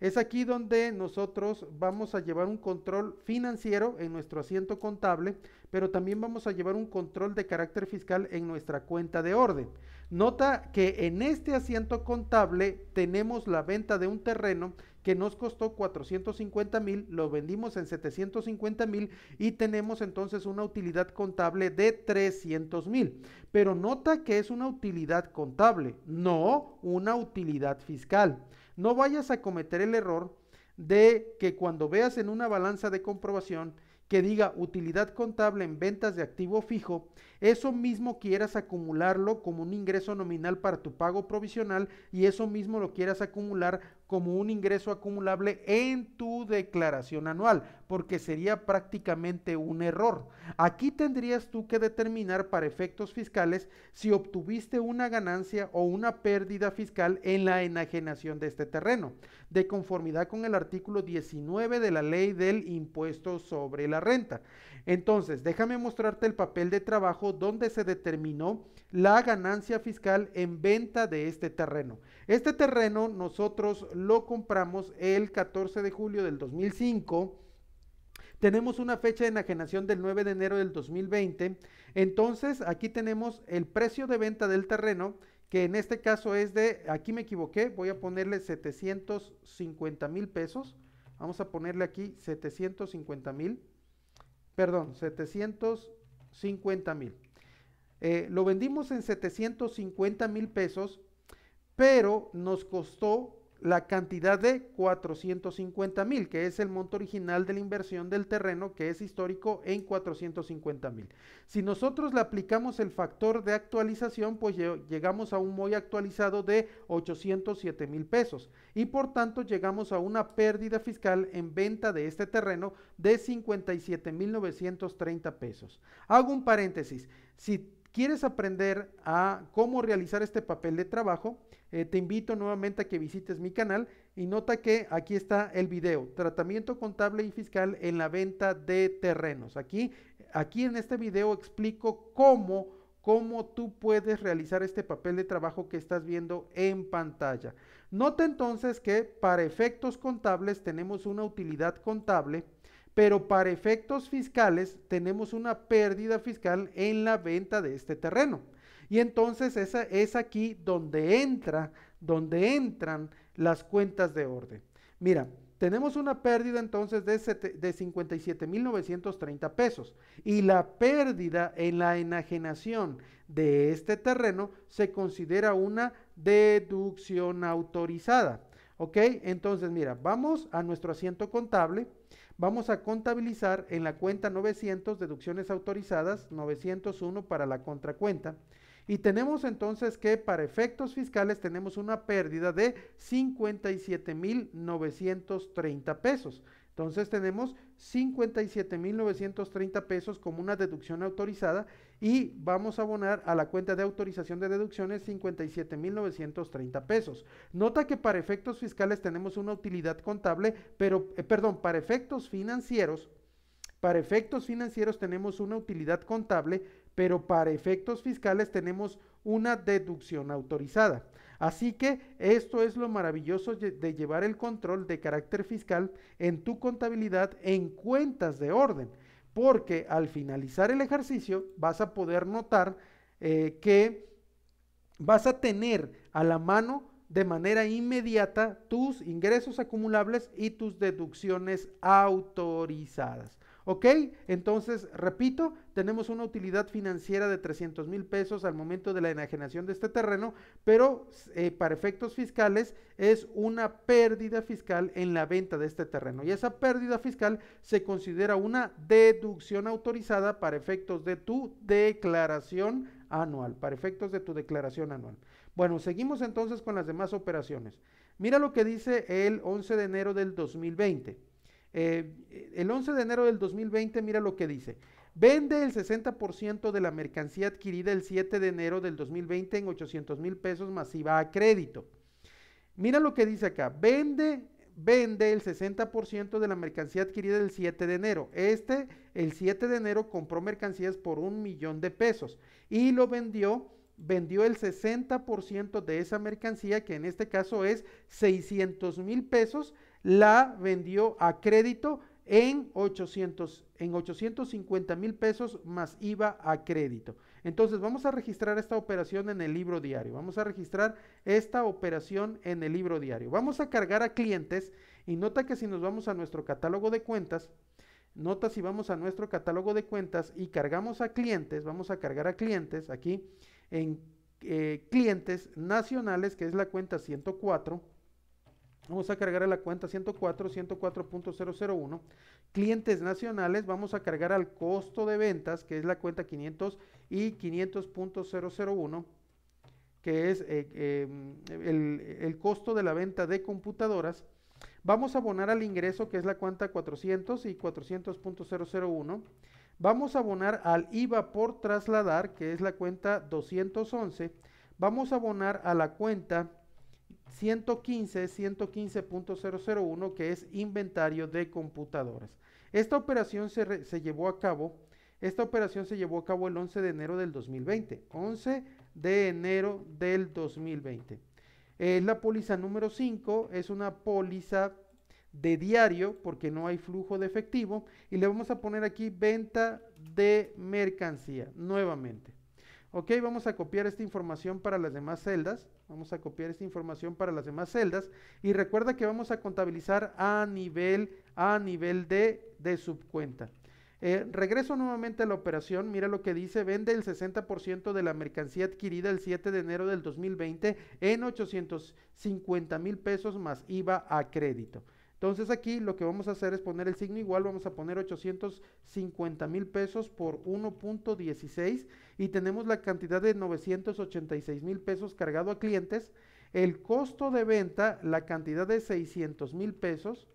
Es aquí donde nosotros vamos a llevar un control financiero en nuestro asiento contable, pero también vamos a llevar un control de carácter fiscal en nuestra cuenta de orden. Nota que en este asiento contable tenemos la venta de un terreno que nos costó 450 mil, lo vendimos en 750 mil y tenemos entonces una utilidad contable de 300 mil. Pero nota que es una utilidad contable, no una utilidad fiscal. No vayas a cometer el error de que cuando veas en una balanza de comprobación que diga utilidad contable en ventas de activo fijo, eso mismo quieras acumularlo como un ingreso nominal para tu pago provisional y eso mismo lo quieras acumular como un ingreso acumulable en tu declaración anual, porque sería prácticamente un error. Aquí tendrías tú que determinar para efectos fiscales si obtuviste una ganancia o una pérdida fiscal en la enajenación de este terreno, de conformidad con el artículo 19 de la ley del impuesto sobre la renta. Entonces, déjame mostrarte el papel de trabajo donde se determinó la ganancia fiscal en venta de este terreno. Este terreno nosotros lo compramos el 14 de julio del 2005. Tenemos una fecha de enajenación del 9 de enero del 2020. Entonces, aquí tenemos el precio de venta del terreno, que en este caso es de, aquí me equivoqué, voy a ponerle 750 mil pesos. Vamos a ponerle aquí 750 mil perdón, 750 mil. Eh, lo vendimos en 750 mil pesos, pero nos costó la cantidad de 450 mil, que es el monto original de la inversión del terreno, que es histórico, en 450 mil. Si nosotros le aplicamos el factor de actualización, pues llegamos a un muy actualizado de 807 mil pesos y por tanto llegamos a una pérdida fiscal en venta de este terreno de 57 mil 930 pesos. Hago un paréntesis. Si quieres aprender a cómo realizar este papel de trabajo, eh, te invito nuevamente a que visites mi canal y nota que aquí está el video, tratamiento contable y fiscal en la venta de terrenos. Aquí, aquí en este video explico cómo, cómo tú puedes realizar este papel de trabajo que estás viendo en pantalla. Nota entonces que para efectos contables tenemos una utilidad contable pero para efectos fiscales tenemos una pérdida fiscal en la venta de este terreno. Y entonces esa, es aquí donde entra, donde entran las cuentas de orden. Mira, tenemos una pérdida entonces de, de 57.930 pesos y la pérdida en la enajenación de este terreno se considera una deducción autorizada. ¿Ok? Entonces, mira, vamos a nuestro asiento contable vamos a contabilizar en la cuenta 900 deducciones autorizadas, 901 para la contracuenta. Y tenemos entonces que para efectos fiscales tenemos una pérdida de 57.930 pesos. Entonces tenemos 57.930 pesos como una deducción autorizada y vamos a abonar a la cuenta de autorización de deducciones 57.930 pesos. Nota que para efectos fiscales tenemos una utilidad contable, pero, eh, perdón, para efectos financieros, para efectos financieros tenemos una utilidad contable, pero para efectos fiscales tenemos una deducción autorizada. Así que esto es lo maravilloso de llevar el control de carácter fiscal en tu contabilidad en cuentas de orden porque al finalizar el ejercicio vas a poder notar eh, que vas a tener a la mano de manera inmediata tus ingresos acumulables y tus deducciones autorizadas. ¿Ok? Entonces, repito, tenemos una utilidad financiera de 300 mil pesos al momento de la enajenación de este terreno, pero eh, para efectos fiscales es una pérdida fiscal en la venta de este terreno. Y esa pérdida fiscal se considera una deducción autorizada para efectos de tu declaración anual, para efectos de tu declaración anual. Bueno, seguimos entonces con las demás operaciones. Mira lo que dice el 11 de enero del 2020. Eh, el 11 de enero del 2020, mira lo que dice. Vende el 60% de la mercancía adquirida el 7 de enero del 2020 en 800 mil pesos masiva a crédito. Mira lo que dice acá. Vende, vende el 60% de la mercancía adquirida el 7 de enero. Este, el 7 de enero, compró mercancías por un millón de pesos y lo vendió. Vendió el 60% de esa mercancía, que en este caso es 600 mil pesos, la vendió a crédito en 800, en 850 mil pesos más IVA a crédito. Entonces vamos a registrar esta operación en el libro diario. Vamos a registrar esta operación en el libro diario. Vamos a cargar a clientes y nota que si nos vamos a nuestro catálogo de cuentas, nota si vamos a nuestro catálogo de cuentas y cargamos a clientes, vamos a cargar a clientes aquí en eh, clientes nacionales, que es la cuenta 104 Vamos a cargar a la cuenta 104, 104.001. Clientes nacionales, vamos a cargar al costo de ventas, que es la cuenta 500 y 500.001, que es eh, em, el, el costo de la venta de computadoras. Vamos a abonar al ingreso, que es la cuenta 400 y 400.001. Vamos a abonar al IVA por trasladar, que es la cuenta 211. Vamos a abonar a la cuenta 115, 115.001, que es inventario de computadoras. Esta operación se, llevó a cabo, esta operación se llevó a cabo el 11 de enero del 2020, 11 de enero del 2020. Es la póliza número 5, es una póliza de diario porque no hay flujo de efectivo y le vamos a poner aquí venta de mercancía nuevamente. Ok, vamos a copiar esta información para las demás celdas. Vamos a copiar esta información para las demás celdas. Y recuerda que vamos a contabilizar a nivel, a nivel de, de subcuenta. Eh, regreso nuevamente a la operación, mira lo que dice, vende el 60% de la mercancía adquirida el 7 de enero del 2020 en 850 mil pesos más IVA a crédito. Entonces aquí lo que vamos a hacer es poner el signo igual, vamos a poner 850 mil pesos por 1.16 y tenemos la cantidad de 986 mil pesos cargado a clientes, el costo de venta, la cantidad de 600 mil pesos,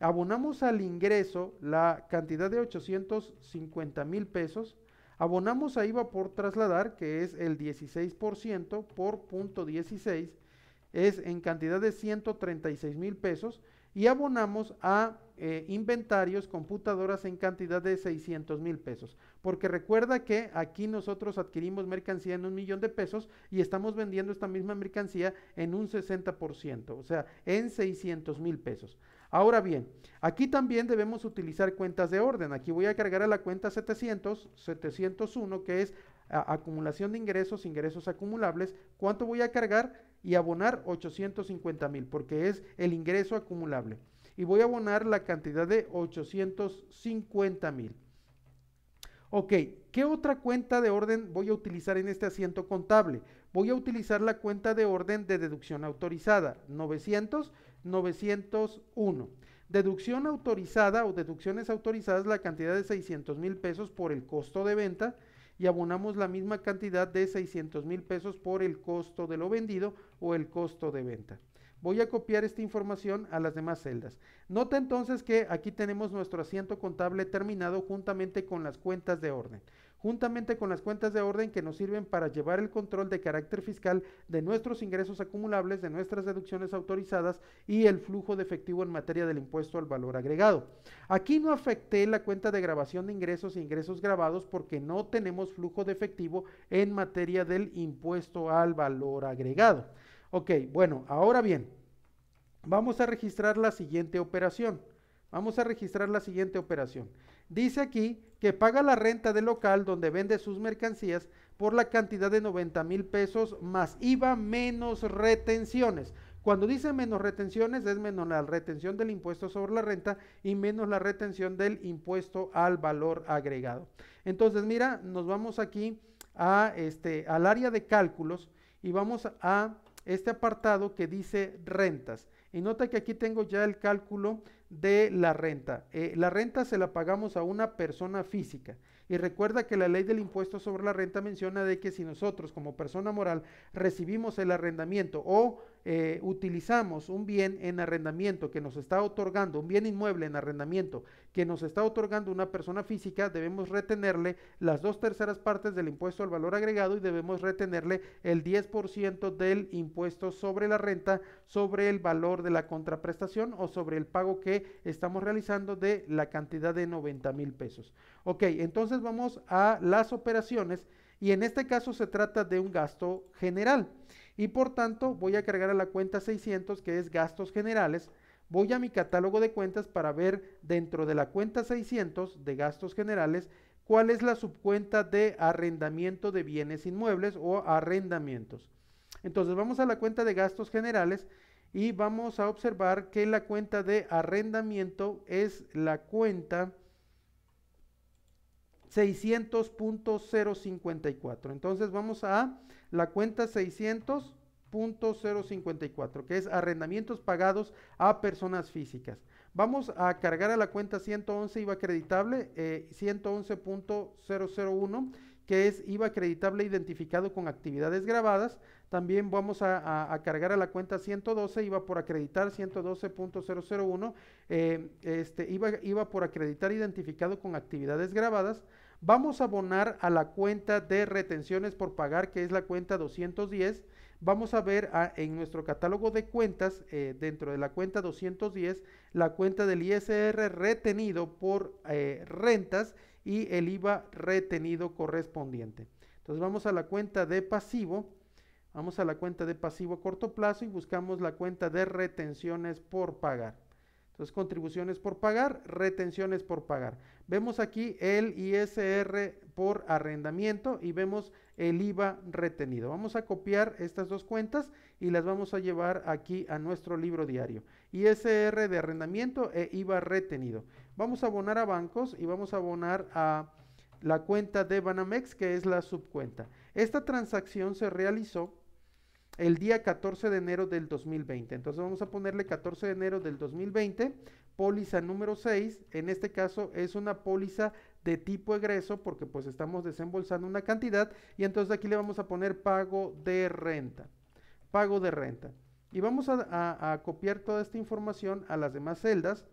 abonamos al ingreso la cantidad de 850 mil pesos, abonamos a IVA por trasladar, que es el 16% por 16, es en cantidad de 136 mil pesos, y abonamos a eh, inventarios, computadoras en cantidad de 600 mil pesos. Porque recuerda que aquí nosotros adquirimos mercancía en un millón de pesos y estamos vendiendo esta misma mercancía en un 60%, o sea, en 600 mil pesos. Ahora bien, aquí también debemos utilizar cuentas de orden. Aquí voy a cargar a la cuenta 700, 701, que es acumulación de ingresos, ingresos acumulables. ¿Cuánto voy a cargar? y abonar 850 mil, porque es el ingreso acumulable. Y voy a abonar la cantidad de 850 mil. Ok, ¿qué otra cuenta de orden voy a utilizar en este asiento contable? Voy a utilizar la cuenta de orden de deducción autorizada, 900, 901. Deducción autorizada o deducciones autorizadas la cantidad de 600 mil pesos por el costo de venta y abonamos la misma cantidad de 600 mil pesos por el costo de lo vendido o el costo de venta. Voy a copiar esta información a las demás celdas. Nota entonces que aquí tenemos nuestro asiento contable terminado juntamente con las cuentas de orden. Juntamente con las cuentas de orden que nos sirven para llevar el control de carácter fiscal de nuestros ingresos acumulables, de nuestras deducciones autorizadas y el flujo de efectivo en materia del impuesto al valor agregado. Aquí no afecté la cuenta de grabación de ingresos e ingresos grabados porque no tenemos flujo de efectivo en materia del impuesto al valor agregado. Ok, bueno, ahora bien, vamos a registrar la siguiente operación. Vamos a registrar la siguiente operación. Dice aquí que paga la renta del local donde vende sus mercancías por la cantidad de 90 mil pesos más IVA menos retenciones. Cuando dice menos retenciones es menos la retención del impuesto sobre la renta y menos la retención del impuesto al valor agregado. Entonces, mira, nos vamos aquí a este al área de cálculos y vamos a este apartado que dice rentas. Y nota que aquí tengo ya el cálculo de la renta. Eh, la renta se la pagamos a una persona física. Y recuerda que la ley del impuesto sobre la renta menciona de que si nosotros como persona moral recibimos el arrendamiento o eh, utilizamos un bien en arrendamiento que nos está otorgando, un bien inmueble en arrendamiento que nos está otorgando una persona física, debemos retenerle las dos terceras partes del impuesto al valor agregado y debemos retenerle el 10% del impuesto sobre la renta, sobre el valor de la contraprestación o sobre el pago que estamos realizando de la cantidad de 90 mil pesos. Ok, entonces vamos a las operaciones y en este caso se trata de un gasto general. Y por tanto voy a cargar a la cuenta 600 que es gastos generales. Voy a mi catálogo de cuentas para ver dentro de la cuenta 600 de gastos generales cuál es la subcuenta de arrendamiento de bienes inmuebles o arrendamientos. Entonces vamos a la cuenta de gastos generales y vamos a observar que la cuenta de arrendamiento es la cuenta 600.054. Entonces vamos a la cuenta 600.054, que es arrendamientos pagados a personas físicas. Vamos a cargar a la cuenta 111 IVA acreditable, 111.001, eh, que es IVA acreditable identificado con actividades grabadas. También vamos a, cargar a la cuenta 112 IVA por acreditar, 112.001, eh, este, IVA, IVA por acreditar identificado con actividades grabadas. Vamos a abonar a la cuenta de retenciones por pagar, que es la cuenta 210. Vamos a ver ah, en nuestro catálogo de cuentas, eh, dentro de la cuenta 210, la cuenta del ISR retenido por eh, rentas y el IVA retenido correspondiente. Entonces vamos a la cuenta de pasivo, vamos a la cuenta de pasivo a corto plazo y buscamos la cuenta de retenciones por pagar. Entonces, contribuciones por pagar, retenciones por pagar. Vemos aquí el ISR por arrendamiento y vemos el IVA retenido. Vamos a copiar estas dos cuentas y las vamos a llevar aquí a nuestro libro diario. ISR de arrendamiento e IVA retenido. Vamos a abonar a bancos y vamos a abonar a la cuenta de Banamex, que es la subcuenta. Esta transacción se realizó el día 14 de enero del 2020. Entonces vamos a ponerle 14 de enero del 2020, póliza número 6, en este caso es una póliza de tipo egreso porque pues estamos desembolsando una cantidad y entonces aquí le vamos a poner pago de renta, pago de renta. Y vamos a, a copiar toda esta información a las demás celdas.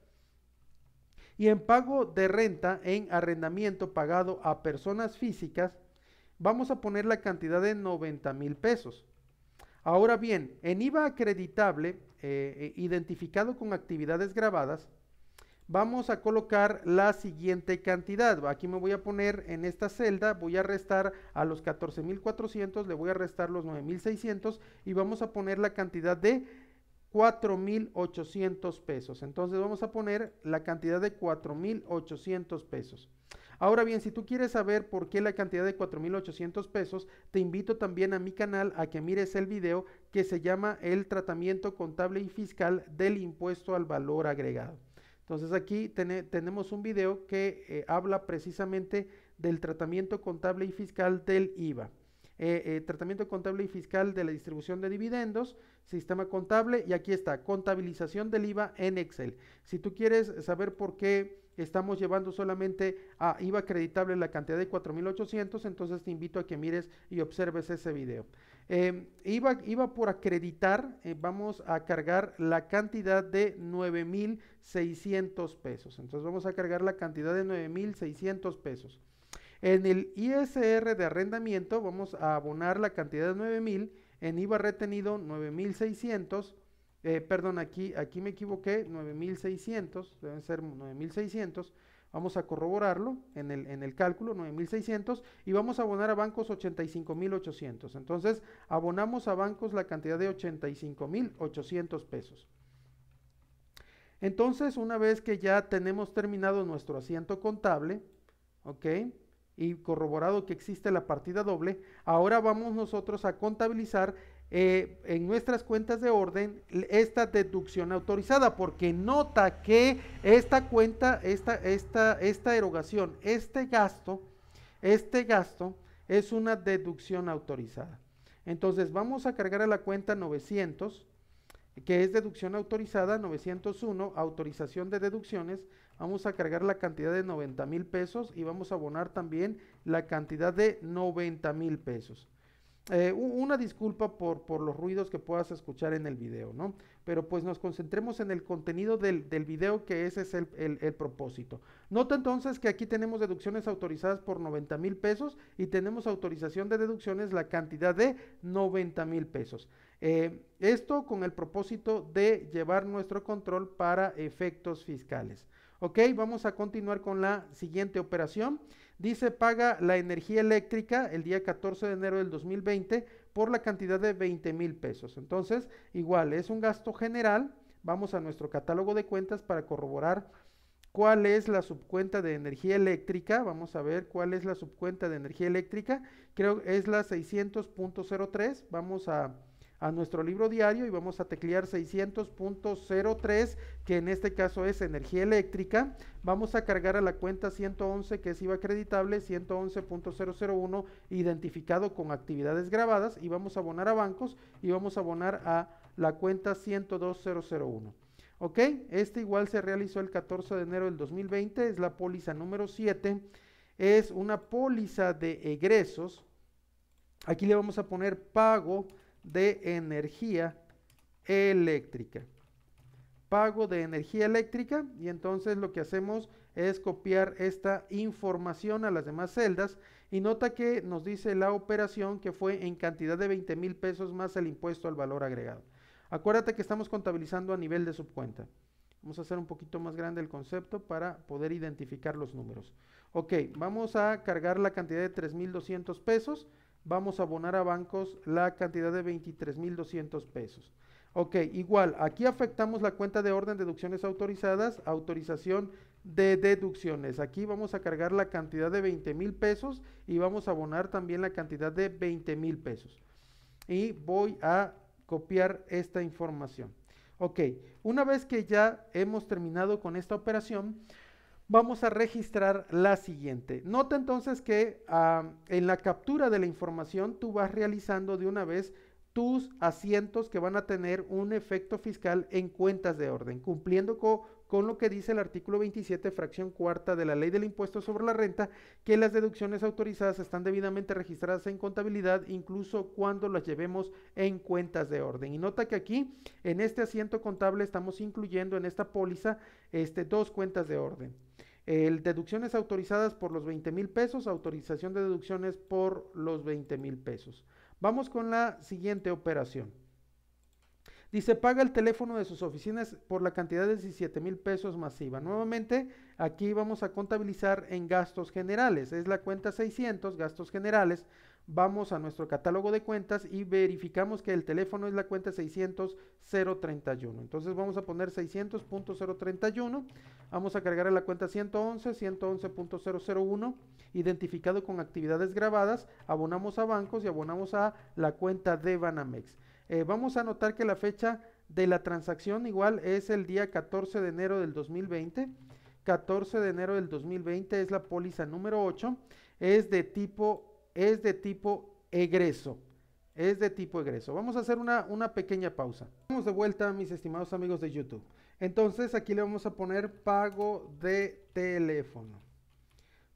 Y en pago de renta en arrendamiento pagado a personas físicas, vamos a poner la cantidad de 90 mil pesos. Ahora bien, en IVA acreditable, eh, eh, identificado con actividades grabadas, vamos a colocar la siguiente cantidad. Aquí me voy a poner en esta celda, voy a restar a los 14.400, le voy a restar los 9.600 y vamos a poner la cantidad de 4.800 pesos. Entonces vamos a poner la cantidad de 4.800 pesos. Ahora bien, si tú quieres saber por qué la cantidad de 4.800 pesos, te invito también a mi canal a que mires el video que se llama El tratamiento contable y fiscal del impuesto al valor agregado. Entonces aquí tenemos un video que eh, habla precisamente del tratamiento contable y fiscal del IVA. el eh, eh, tratamiento contable y fiscal de la distribución de dividendos, sistema contable y aquí está, contabilización del IVA en Excel. Si tú quieres saber por qué estamos llevando solamente a IVA acreditable la cantidad de 4.800, entonces te invito a que mires y observes ese video. Em, IVA, por acreditar, eh, vamos a cargar la cantidad de 9.600 pesos. Entonces vamos a cargar la cantidad de 9.600 pesos. En el ISR de arrendamiento vamos a abonar la cantidad de 9.000, en IVA retenido 9.600 eh, perdón, aquí, aquí me equivoqué, 9600, deben ser 9600. Vamos a corroborarlo en el, en el cálculo, 9600, y vamos a abonar a bancos 85,800. Entonces, abonamos a bancos la cantidad de 85,800 pesos. Entonces, una vez que ya tenemos terminado nuestro asiento contable, ¿ok? Y corroborado que existe la partida doble, ahora vamos nosotros a contabilizar eh, en nuestras cuentas de orden esta deducción autorizada, porque nota que esta cuenta, esta, esta, esta erogación, este gasto, este gasto es una deducción autorizada. Entonces vamos a cargar a la cuenta 900, que es deducción autorizada, 901, autorización de deducciones, vamos a cargar la cantidad de 90 mil pesos y vamos a abonar también la cantidad de 90 mil pesos. Eh, una disculpa por, por, los ruidos que puedas escuchar en el video, ¿no? Pero pues nos concentremos en el contenido del, del video, que ese es el, el, propósito. Nota entonces que aquí tenemos deducciones autorizadas por 90 mil pesos y tenemos autorización de deducciones la cantidad de 90 mil pesos. Eh, esto con el propósito de llevar nuestro control para efectos fiscales. Ok, vamos a continuar con la siguiente operación. Dice, paga la energía eléctrica el día 14 de enero del 2020 por la cantidad de 20 mil pesos. Entonces, igual, es un gasto general. Vamos a nuestro catálogo de cuentas para corroborar cuál es la subcuenta de energía eléctrica. Vamos a ver cuál es la subcuenta de energía eléctrica. Creo que es la 600.03. Vamos a a nuestro libro diario y vamos a teclear 600.03, que en este caso es energía eléctrica. Vamos a cargar a la cuenta 111, que es IVA acreditable, 111.001, identificado con actividades grabadas, y vamos a abonar a bancos y vamos a abonar a la cuenta 102.001. ¿Ok? Este igual se realizó el 14 de enero del 2020, es la póliza número 7, es una póliza de egresos. Aquí le vamos a poner pago de energía eléctrica. Pago de energía eléctrica y entonces lo que hacemos es copiar esta información a las demás celdas y nota que nos dice la operación que fue en cantidad de 20 mil pesos más el impuesto al valor agregado. Acuérdate que estamos contabilizando a nivel de subcuenta. Vamos a hacer un poquito más grande el concepto para poder identificar los números. Ok, vamos a cargar la cantidad de 3.200 pesos vamos a abonar a bancos la cantidad de 23.200 pesos. Ok, igual, aquí afectamos la cuenta de orden deducciones autorizadas, autorización de deducciones. Aquí vamos a cargar la cantidad de 20 mil pesos y vamos a abonar también la cantidad de 20 mil pesos. Y voy a copiar esta información. Ok, una vez que ya hemos terminado con esta operación, vamos a registrar la siguiente. Nota entonces que ah, en la captura de la información tú vas realizando de una vez tus asientos que van a tener un efecto fiscal en cuentas de orden, cumpliendo con, lo que dice el artículo 27, fracción cuarta de la ley del impuesto sobre la renta, que las deducciones autorizadas están debidamente registradas en contabilidad, incluso cuando las llevemos en cuentas de orden. Y nota que aquí, en este asiento contable, estamos incluyendo en esta póliza este, dos cuentas de orden deducciones autorizadas por los 20 mil pesos, autorización de deducciones por los 20 mil pesos. Vamos con la siguiente operación. Dice, paga el teléfono de sus oficinas por la cantidad de 17 mil pesos masiva. Nuevamente, aquí vamos a contabilizar en gastos generales. Es la cuenta 600, gastos generales. Vamos a nuestro catálogo de cuentas y verificamos que el teléfono es la cuenta 600.031. Entonces vamos a poner 600.031 Vamos a cargar a la cuenta 111, 111.001, identificado con actividades grabadas, abonamos a bancos y abonamos a la cuenta de Banamex. Eh, vamos a notar que la fecha de la transacción igual es el día 14 de enero del 2020. 14 de enero del 2020 es la póliza número 8, es de tipo es de tipo egreso. Es de tipo egreso. Vamos a hacer una, una pequeña pausa. Vamos de vuelta, mis estimados amigos de YouTube. Entonces aquí le vamos a poner pago de teléfono.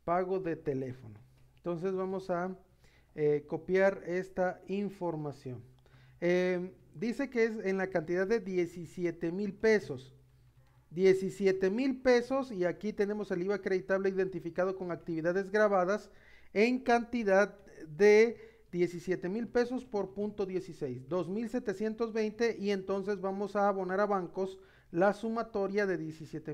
Pago de teléfono. Entonces vamos a eh, copiar esta información. Em, dice que es en la cantidad de 17 mil pesos. 17 mil pesos y aquí tenemos el IVA acreditable identificado con actividades grabadas en cantidad de 17 mil pesos por punto 16, 2.720 y entonces vamos a abonar a bancos la sumatoria de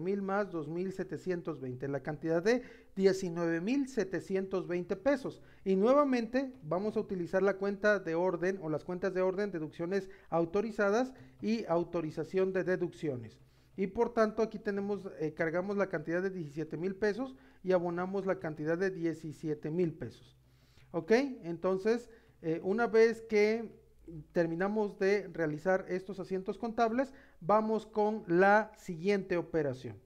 mil más 2.720, la cantidad de 19.720 pesos. Y nuevamente vamos a utilizar la cuenta de orden o las cuentas de orden, deducciones autorizadas y autorización de deducciones. Y por tanto aquí tenemos, eh, cargamos la cantidad de mil pesos y abonamos la cantidad de mil pesos. ¿Ok? Entonces, eh, una vez que terminamos de realizar estos asientos contables, vamos con la siguiente operación.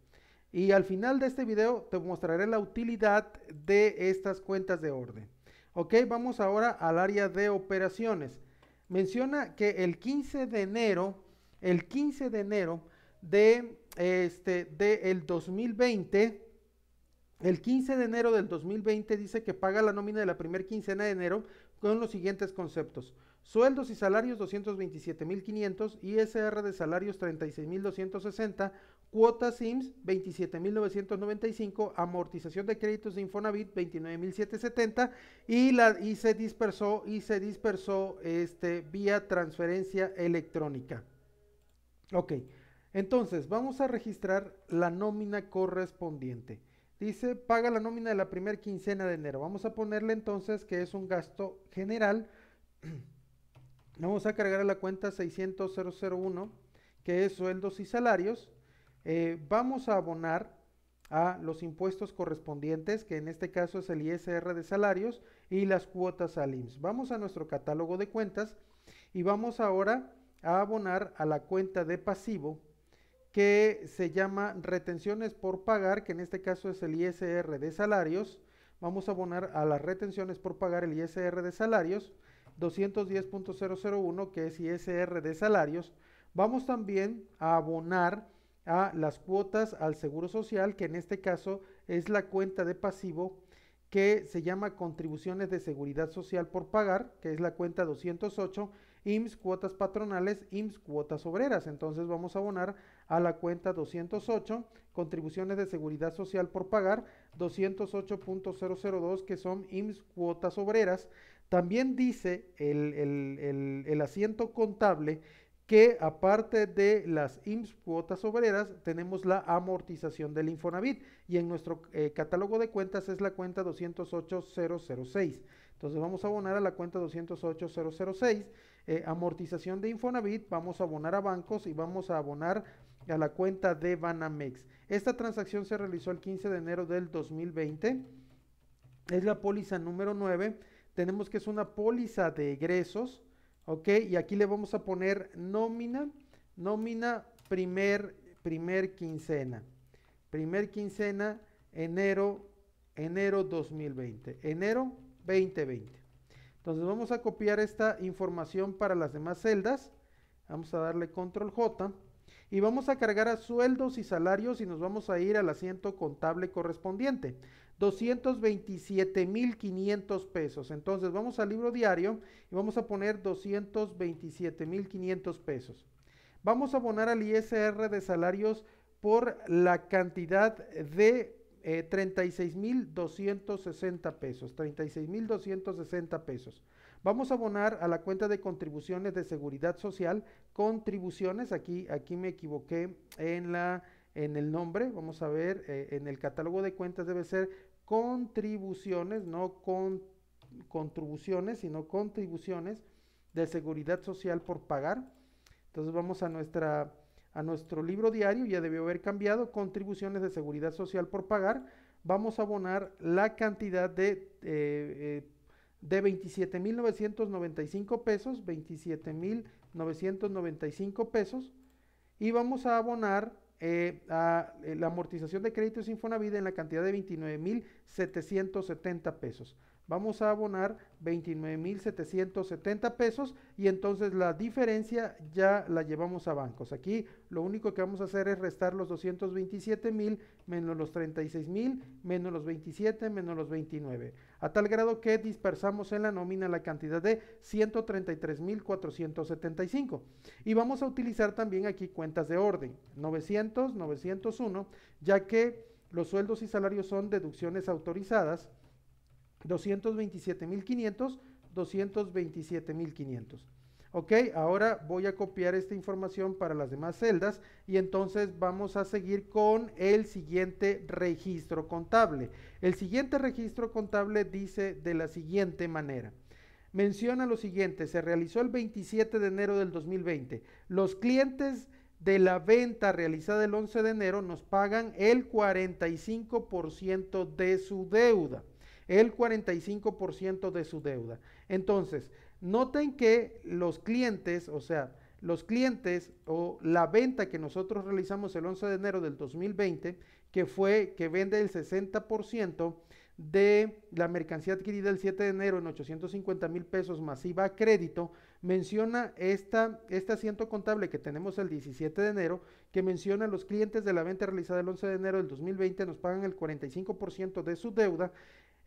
Y al final de este video te mostraré la utilidad de estas cuentas de orden. Ok, vamos ahora al área de operaciones. Menciona que el 15 de enero, el 15 de enero de este de el 2020 el 15 de enero del 2020 dice que paga la nómina de la primera quincena de enero con los siguientes conceptos. Sueldos y salarios 227.500, ISR de salarios 36.260, cuotas SIMS 27.995, amortización de créditos de Infonavit 29.770 y la y se dispersó y se dispersó este vía transferencia electrónica. Ok, entonces vamos a registrar la nómina correspondiente. Dice, paga la nómina de la primer quincena de enero. Vamos a ponerle entonces que es un gasto general Vamos a cargar a la cuenta 600.001, que es sueldos y salarios. Eh, vamos a abonar a los impuestos correspondientes, que en este caso es el ISR de salarios y las cuotas al IMSS. Vamos a nuestro catálogo de cuentas y vamos ahora a abonar a la cuenta de pasivo que se llama retenciones por pagar, que en este caso es el ISR de salarios. Vamos a abonar a las retenciones por pagar el ISR de salarios 210.001, que es ISR de salarios, vamos también a abonar a las cuotas al Seguro Social, que en este caso es la cuenta de pasivo que se llama Contribuciones de Seguridad Social por Pagar, que es la cuenta 208, IMSS Cuotas Patronales, IMSS Cuotas Obreras. Entonces vamos a abonar a la cuenta 208, Contribuciones de Seguridad Social por Pagar, 208.002, que son IMSS Cuotas Obreras. También dice el, el, el, asiento contable que aparte de las IMSS cuotas obreras, tenemos la amortización del Infonavit y en nuestro eh, catálogo de cuentas es la cuenta 208006. Entonces vamos a abonar a la cuenta 208006, eh, amortización de Infonavit, vamos a abonar a bancos y vamos a abonar a la cuenta de Banamex. Esta transacción se realizó el 15 de enero del 2020, es la póliza número 9 tenemos que es una póliza de egresos, ¿ok? Y aquí le vamos a poner nómina, nómina primer, primer quincena, primer quincena, enero, enero 2020, enero 2020. Entonces vamos a copiar esta información para las demás celdas, vamos a darle control J y vamos a cargar a sueldos y salarios y nos vamos a ir al asiento contable correspondiente. 227,500 pesos. Entonces vamos al libro diario y vamos a poner 227,500 pesos. Vamos a abonar al ISR de salarios por la cantidad de eh, 36.260 pesos. 36.260 pesos. Vamos a abonar a la cuenta de contribuciones de seguridad social. Contribuciones, aquí, aquí me equivoqué en la en el nombre, vamos a ver, eh, en el catálogo de cuentas debe ser contribuciones, no con, contribuciones, sino contribuciones de seguridad social por pagar. Entonces vamos a, nuestra, a nuestro libro diario, ya debió haber cambiado, contribuciones de seguridad social por pagar. Vamos a abonar la cantidad de, eh, eh, de 27.995 pesos, 27.995 pesos, y vamos a abonar eh, eh, la amortización de créditos sinfonavida en la cantidad de 29.770 pesos vamos a abonar 29.770 pesos y entonces la diferencia ya la llevamos a bancos. Aquí lo único que vamos a hacer es restar los 227.000 menos los 36.000 menos los 27 menos los 29, a tal grado que dispersamos en la nómina la cantidad de 133.475. Y vamos a utilizar también aquí cuentas de orden, 900, 901, ya que los sueldos y salarios son deducciones autorizadas mil 227.500. Ok, ahora voy a copiar esta información para las demás celdas y entonces vamos a seguir con el siguiente registro contable. El siguiente registro contable dice de la siguiente manera. Menciona lo siguiente, se realizó el 27 de enero del 2020. Los clientes de la venta realizada el 11 de enero nos pagan el 45% de su deuda el 45% de su deuda. Entonces, noten que los clientes, o sea, los clientes o la venta que nosotros realizamos el 11 de enero del 2020, que fue que vende el 60% de la mercancía adquirida el 7 de enero en 850 mil pesos masiva a crédito, menciona esta, este asiento contable que tenemos el 17 de enero, que menciona los clientes de la venta realizada el 11 de enero del 2020 nos pagan el 45% de su deuda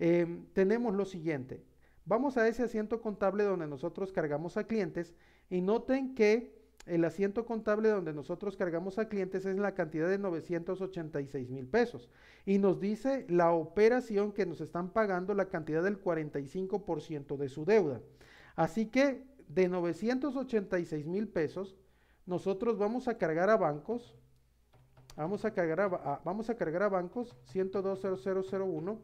Em, tenemos lo siguiente. Vamos a ese asiento contable donde nosotros cargamos a clientes y noten que el asiento contable donde nosotros cargamos a clientes es la cantidad de 986 mil pesos y nos dice la operación que nos están pagando la cantidad del 45% de su deuda. Así que de 986 mil pesos nosotros vamos a cargar a bancos, vamos a cargar a, vamos a cargar a bancos 102.0001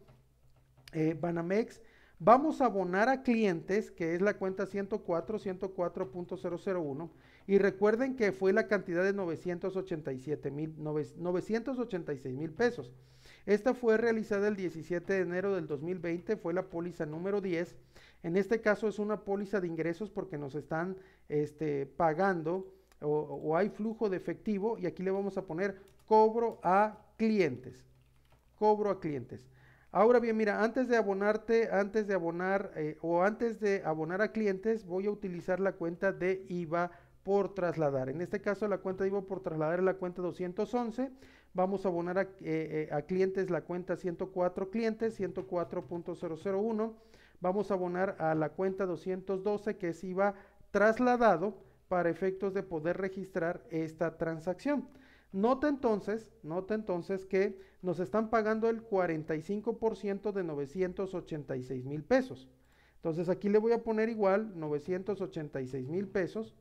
eh, Banamex, vamos a abonar a clientes, que es la cuenta 104, 104.001, y recuerden que fue la cantidad de 987 mil, 986 mil pesos. Esta fue realizada el 17 de enero del 2020, fue la póliza número 10. En este caso es una póliza de ingresos porque nos están este, pagando o hay flujo de efectivo y aquí le vamos a poner cobro a clientes. Cobro a clientes. Ahora bien, mira, antes de abonarte, antes de abonar eh, o antes de abonar a clientes, voy a utilizar la cuenta de IVA por trasladar. En este caso, la cuenta de IVA por trasladar es la cuenta 211. Vamos a abonar a, eh, eh, a clientes la cuenta 104 clientes, 104.001. Vamos a abonar a la cuenta 212 que es IVA trasladado para efectos de poder registrar esta transacción. Nota entonces, nota entonces que nos están pagando el 45% de 986 mil pesos. Entonces aquí le voy a poner igual 986 mil pesos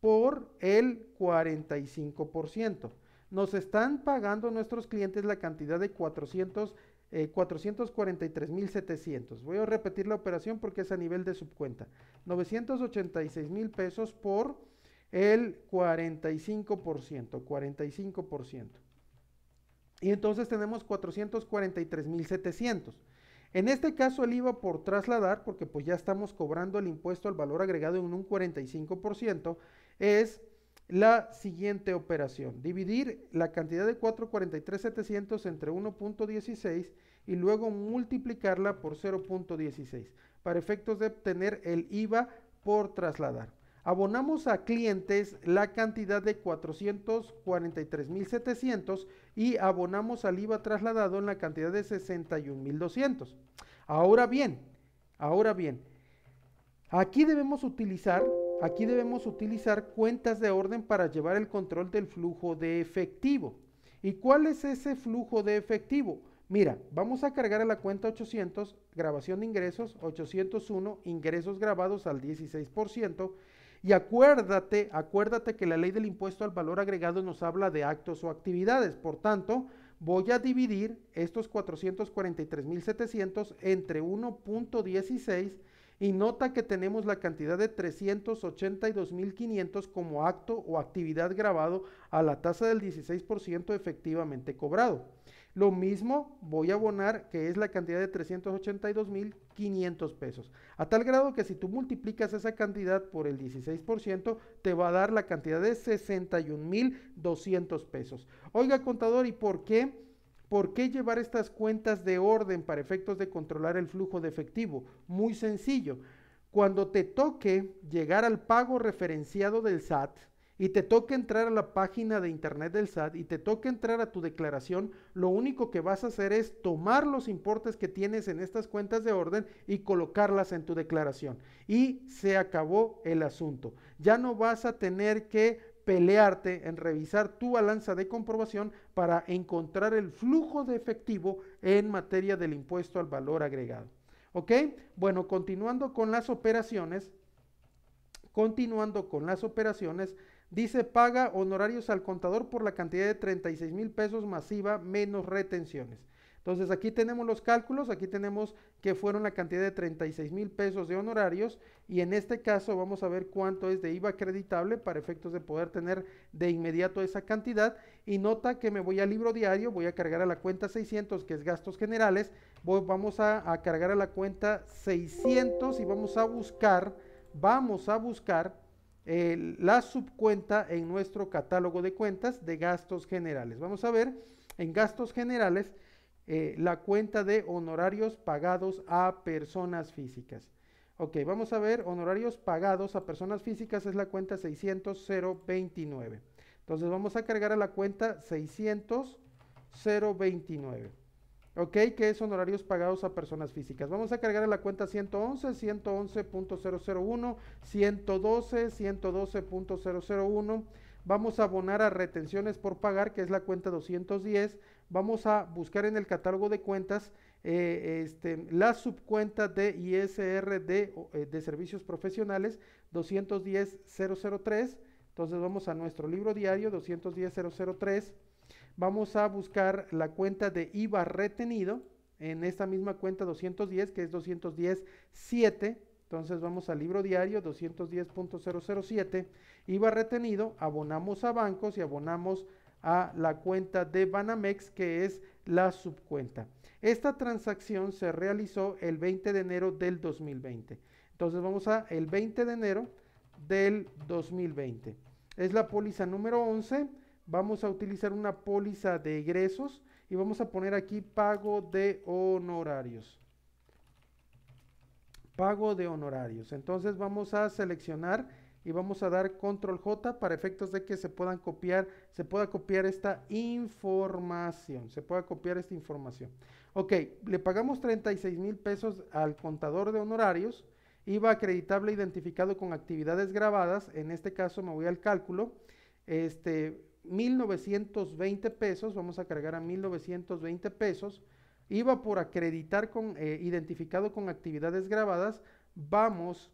por el 45%. Nos están pagando nuestros clientes la cantidad de 400, 443 eh, mil 700. Voy a repetir la operación porque es a nivel de subcuenta. 986 mil pesos por el 45%, 45%. Y entonces tenemos 443.700. En este caso el IVA por trasladar, porque pues ya estamos cobrando el impuesto al valor agregado en un 45%, es la siguiente operación. Dividir la cantidad de 443.700 entre 1.16 y luego multiplicarla por 0.16 para efectos de obtener el IVA por trasladar abonamos a clientes la cantidad de 443.700 y abonamos al IVA trasladado en la cantidad de 61.200. Ahora bien, ahora bien, aquí debemos utilizar, aquí debemos utilizar cuentas de orden para llevar el control del flujo de efectivo. ¿Y cuál es ese flujo de efectivo? Mira, vamos a cargar a la cuenta 800, grabación de ingresos, 801, ingresos grabados al 16%, y acuérdate, acuérdate que la ley del impuesto al valor agregado nos habla de actos o actividades. Por tanto, voy a dividir estos 443.700 entre 1.16 y nota que tenemos la cantidad de 382.500 como acto o actividad grabado a la tasa del 16% efectivamente cobrado. Lo mismo voy a abonar que es la cantidad de mil 500 pesos. A tal grado que si tú multiplicas esa cantidad por el 16%, te va a dar la cantidad de 61.200 pesos. Oiga, contador, ¿y por qué? ¿Por qué llevar estas cuentas de orden para efectos de controlar el flujo de efectivo? Muy sencillo. Cuando te toque llegar al pago referenciado del SAT, y te toca entrar a la página de internet del SAT y te toca entrar a tu declaración, lo único que vas a hacer es tomar los importes que tienes en estas cuentas de orden y colocarlas en tu declaración. Y se acabó el asunto. Ya no vas a tener que pelearte en revisar tu balanza de comprobación para encontrar el flujo de efectivo en materia del impuesto al valor agregado. ¿Ok? Bueno, continuando con las operaciones, continuando con las operaciones, Dice paga honorarios al contador por la cantidad de 36 mil pesos masiva menos retenciones. Entonces aquí tenemos los cálculos, aquí tenemos que fueron la cantidad de 36 mil pesos de honorarios y en este caso vamos a ver cuánto es de IVA acreditable para efectos de poder tener de inmediato esa cantidad y nota que me voy al libro diario, voy a cargar a la cuenta 600 que es gastos generales, vamos a, a cargar a la cuenta 600 y vamos a buscar, vamos a buscar la subcuenta en nuestro catálogo de cuentas de gastos generales. Vamos a ver en gastos generales eh, la cuenta de honorarios pagados a personas físicas. Ok, vamos a ver honorarios pagados a personas físicas es la cuenta 600.029. Entonces vamos a cargar a la cuenta 600.029. ¿ok? Que son honorarios pagados a personas físicas. Vamos a cargar a la cuenta 111, 111.001, 112, 112.001. Vamos a abonar a retenciones por pagar, que es la cuenta 210. Vamos a buscar en el catálogo de cuentas eh, este, la subcuenta de ISR de, eh, de servicios profesionales 210.003. Entonces vamos a nuestro libro diario 210.003 vamos a buscar la cuenta de IVA retenido en esta misma cuenta 210, que es 210.7. Entonces vamos al libro diario 210.007, IVA retenido, abonamos a bancos y abonamos a la cuenta de Banamex, que es la subcuenta. Esta transacción se realizó el 20 de enero del 2020. Entonces vamos a el 20 de enero del 2020. Es la póliza número 11 vamos a utilizar una póliza de egresos y vamos a poner aquí pago de honorarios. Pago de honorarios. Entonces vamos a seleccionar y vamos a dar control J para efectos de que se puedan copiar, se pueda copiar esta información, se pueda copiar esta información. Ok, le pagamos 36 mil pesos al contador de honorarios, a acreditable identificado con actividades grabadas, en este caso me voy al cálculo, este, 1920 pesos, vamos a cargar a 1920 pesos, iba por acreditar con, eh, identificado con actividades grabadas, vamos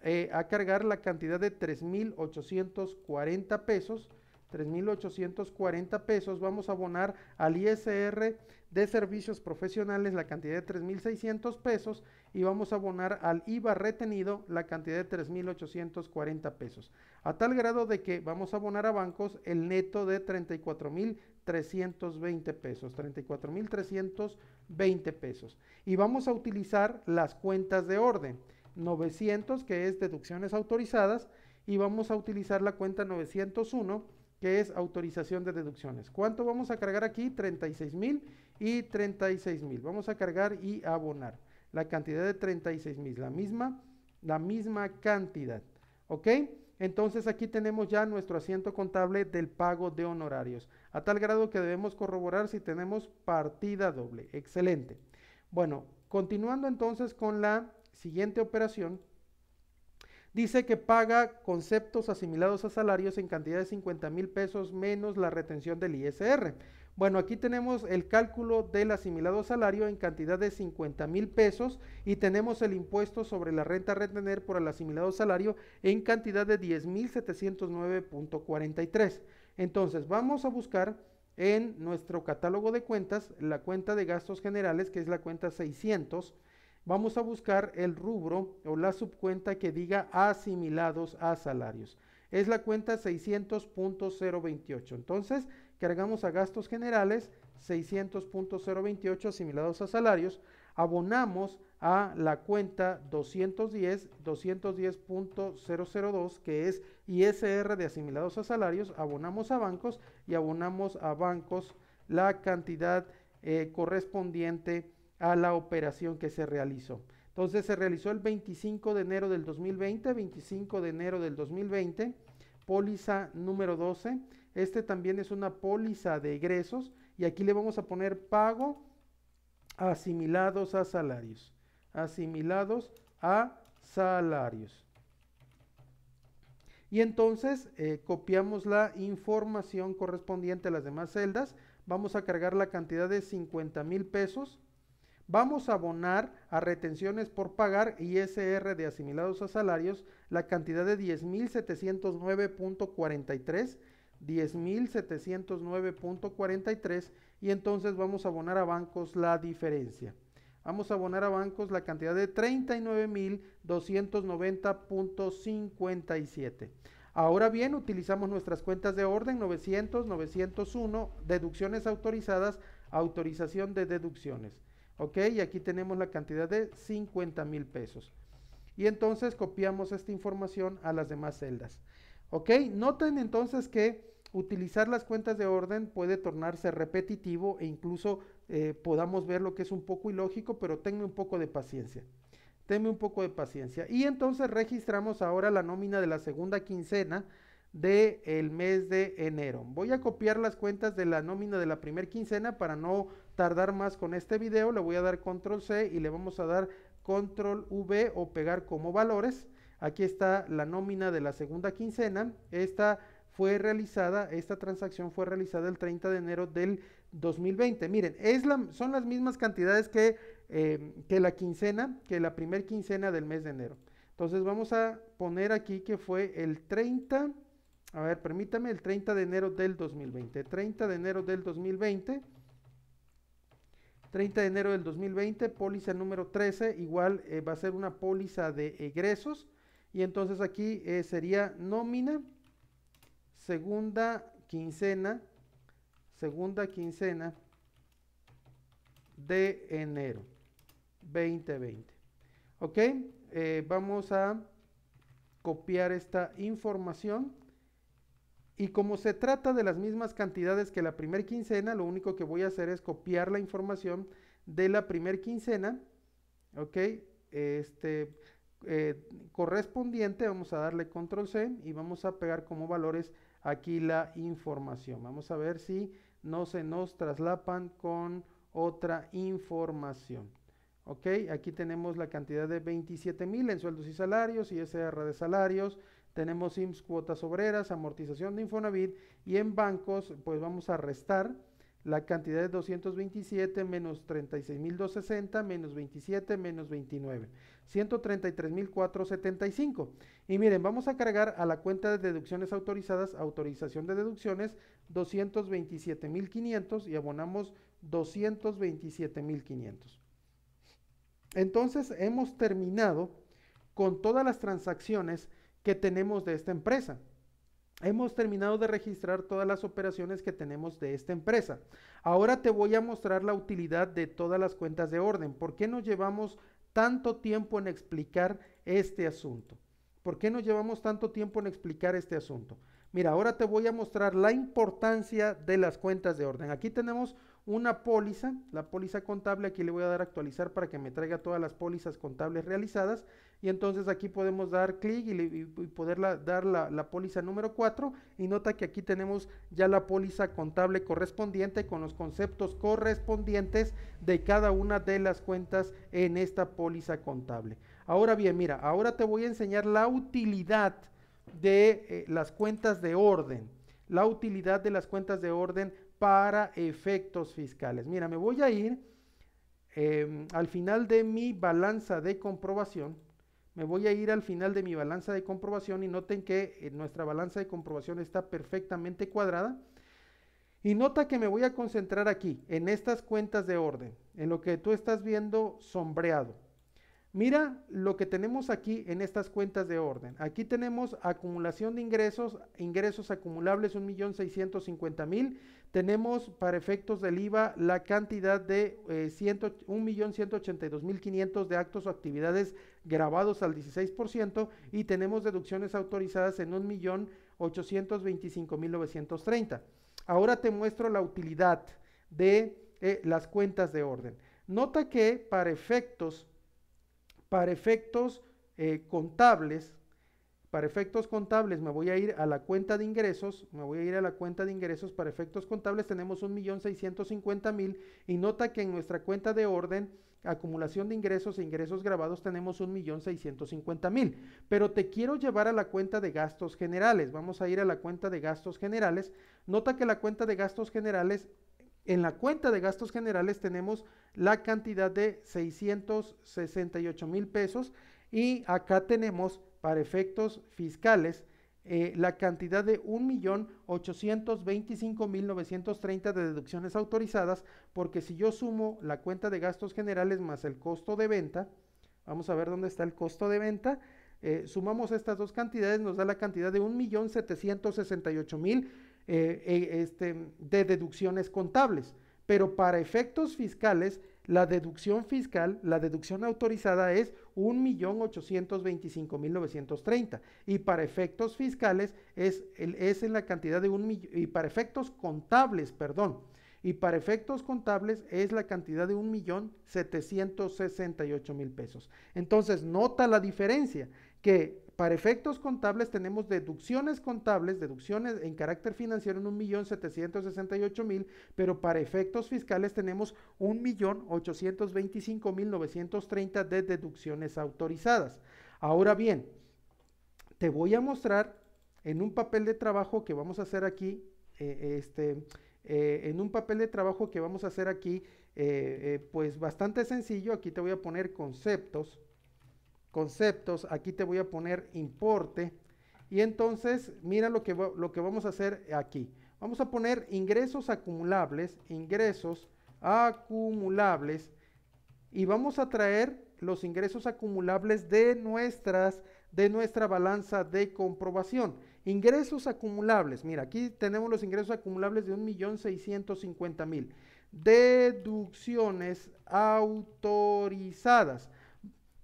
eh, a cargar la cantidad de 3.840 pesos 3.840 pesos, vamos a abonar al ISR de servicios profesionales la cantidad de 3.600 pesos y vamos a abonar al IVA retenido la cantidad de 3.840 pesos. A tal grado de que vamos a abonar a bancos el neto de 34.320 pesos, 34.320 pesos. Y vamos a utilizar las cuentas de orden, 900 que es deducciones autorizadas y vamos a utilizar la cuenta 901 que es autorización de deducciones. ¿Cuánto vamos a cargar aquí? 36 mil y 36 mil. Vamos a cargar y abonar la cantidad de 36 mil, la misma, la misma cantidad. ¿Ok? Entonces aquí tenemos ya nuestro asiento contable del pago de honorarios, a tal grado que debemos corroborar si tenemos partida doble. Excelente. Bueno, continuando entonces con la siguiente operación, Dice que paga conceptos asimilados a salarios en cantidad de 50 mil pesos menos la retención del ISR. Bueno, aquí tenemos el cálculo del asimilado salario en cantidad de 50 mil pesos y tenemos el impuesto sobre la renta a retener por el asimilado salario en cantidad de 10.709.43. Entonces, vamos a buscar en nuestro catálogo de cuentas la cuenta de gastos generales, que es la cuenta 600 vamos a buscar el rubro o la subcuenta que diga asimilados a salarios. Es la cuenta 600.028. Entonces, cargamos a gastos generales 600.028 asimilados a salarios. Abonamos a la cuenta 210, 210.002, que es ISR de asimilados a salarios, abonamos a bancos y abonamos a bancos la cantidad eh, correspondiente a la operación que se realizó. Entonces se realizó el 25 de enero del 2020, 25 de enero del 2020, póliza número 12. Este también es una póliza de egresos y aquí le vamos a poner pago asimilados a salarios. Asimilados a salarios. Y entonces eh, copiamos la información correspondiente a las demás celdas. Vamos a cargar la cantidad de 50 mil pesos Vamos a abonar a retenciones por pagar ISR de asimilados a salarios la cantidad de 10.709.43, 10.709.43 y entonces vamos a abonar a bancos la diferencia. Vamos a abonar a bancos la cantidad de 39.290.57. Ahora bien, utilizamos nuestras cuentas de orden 900, 901, deducciones autorizadas, autorización de deducciones. Ok, y aquí tenemos la cantidad de 50 mil pesos. Y entonces copiamos esta información a las demás celdas. Ok, noten entonces que utilizar las cuentas de orden puede tornarse repetitivo e incluso eh, podamos ver lo que es un poco ilógico, pero tenme un poco de paciencia. Tenme un poco de paciencia. Y entonces registramos ahora la nómina de la segunda quincena del mes de enero. Voy a copiar las cuentas de la nómina de la primera quincena para no tardar más con este video, le voy a dar control C y le vamos a dar control V o pegar como valores. Aquí está la nómina de la segunda quincena. Esta fue realizada, esta transacción fue realizada el 30 de enero del 2020. Miren, es la, son las mismas cantidades que, em, que la quincena, que la primer quincena del mes de enero. Entonces vamos a poner aquí que fue el 30, a ver, permítame, el 30 de enero del 2020. 30 de enero del 2020 30 de enero del 2020, póliza número 13, igual eh, va a ser una póliza de egresos. Y entonces aquí eh, sería nómina, segunda quincena, segunda quincena de enero 2020. ¿Ok? Eh, vamos a copiar esta información y como se trata de las mismas cantidades que la primer quincena, lo único que voy a hacer es copiar la información de la primer quincena, ¿ok? Este, eh, correspondiente, vamos a darle control C y vamos a pegar como valores aquí la información. Vamos a ver si no se nos traslapan con otra información. Ok, aquí tenemos la cantidad de 27 mil en sueldos y salarios, y ISR de salarios, tenemos IMSS cuotas obreras, amortización de Infonavit y en bancos pues vamos a restar la cantidad de 227 menos 36.260 menos 27 menos 29, 133.475. Y miren, vamos a cargar a la cuenta de deducciones autorizadas, autorización de deducciones, 227.500 y abonamos 227.500. Entonces hemos terminado con todas las transacciones que tenemos de esta empresa. Hemos terminado de registrar todas las operaciones que tenemos de esta empresa. Ahora te voy a mostrar la utilidad de todas las cuentas de orden. ¿Por qué nos llevamos tanto tiempo en explicar este asunto? ¿Por qué nos llevamos tanto tiempo en explicar este asunto? Mira, ahora te voy a mostrar la importancia de las cuentas de orden. Aquí tenemos una póliza, la póliza contable, aquí le voy a dar actualizar para que me traiga todas las pólizas contables realizadas y entonces aquí podemos dar clic y, poder dar la, póliza número 4. Y nota que aquí tenemos ya la póliza contable correspondiente con los conceptos correspondientes de cada una de las cuentas en esta póliza contable. Ahora bien, mira, ahora te voy a enseñar la utilidad de eh, las cuentas de orden. La utilidad de las cuentas de orden para efectos fiscales. Mira, me voy a ir em, al final de mi balanza de comprobación me voy a ir al final de mi balanza de comprobación y noten que eh, nuestra balanza de comprobación está perfectamente cuadrada. Y nota que me voy a concentrar aquí, en estas cuentas de orden, en lo que tú estás viendo sombreado. Mira lo que tenemos aquí en estas cuentas de orden. Aquí tenemos acumulación de ingresos, ingresos acumulables 1.650.000. Tenemos para efectos del IVA la cantidad de 1.182.500 eh, de actos o actividades grabados al 16% y tenemos deducciones autorizadas en 1.825.930. Ahora te muestro la utilidad de eh, las cuentas de orden. Nota que para efectos, para efectos eh, contables, para efectos contables me voy a ir a la cuenta de ingresos, me voy a ir a la cuenta de ingresos, para efectos contables tenemos 1.650.000 y nota que en nuestra cuenta de orden acumulación de ingresos e ingresos grabados tenemos 1.650.000, pero te quiero llevar a la cuenta de gastos generales. Vamos a ir a la cuenta de gastos generales. Nota que la cuenta de gastos generales, en la cuenta de gastos generales tenemos la cantidad de 668 mil pesos y acá tenemos para efectos fiscales eh, la cantidad de 1.825.930 de deducciones autorizadas, porque si yo sumo la cuenta de gastos generales más el costo de venta, vamos a ver dónde está el costo de venta, eh, sumamos estas dos cantidades, nos da la cantidad de 1.768.000 eh, este, de deducciones contables, pero para efectos fiscales la deducción fiscal, la deducción autorizada es 1.825.930 y para efectos fiscales es, es en la cantidad de un y para efectos contables, perdón, y para efectos contables es la cantidad de 1.768.000 pesos. Entonces, nota la diferencia que para efectos contables tenemos deducciones contables, deducciones en carácter financiero en 1.768.000, pero para efectos fiscales tenemos 1.825.930 de deducciones autorizadas. Ahora bien, te voy a mostrar en un papel de trabajo que vamos a hacer aquí, eh, este, eh, en un papel de trabajo que vamos a hacer aquí, eh, pues bastante sencillo, aquí te voy a poner conceptos conceptos, aquí te voy a poner importe y entonces mira lo que, lo que vamos a hacer aquí. Vamos a poner ingresos acumulables, ingresos acumulables y vamos a traer los ingresos acumulables de nuestras de nuestra balanza de comprobación. Ingresos acumulables. Mira, aquí tenemos los ingresos acumulables de 1.650.000. Deducciones autorizadas.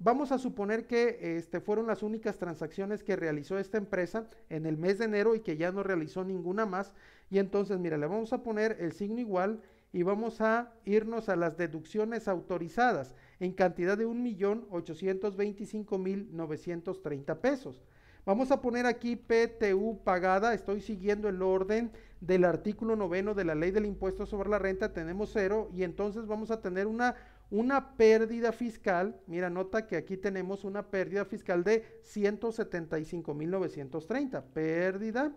Vamos a suponer que este, fueron las únicas transacciones que realizó esta empresa en el mes de enero y que ya no realizó ninguna más. Y entonces, mira, le vamos a poner el signo igual y vamos a irnos a las deducciones autorizadas en cantidad de 1.825.930 pesos. Vamos a poner aquí PTU pagada, estoy siguiendo el orden del artículo noveno de la ley del impuesto sobre la renta, tenemos cero y entonces vamos a tener una una pérdida fiscal, mira, nota que aquí tenemos una pérdida fiscal de 175.930, pérdida,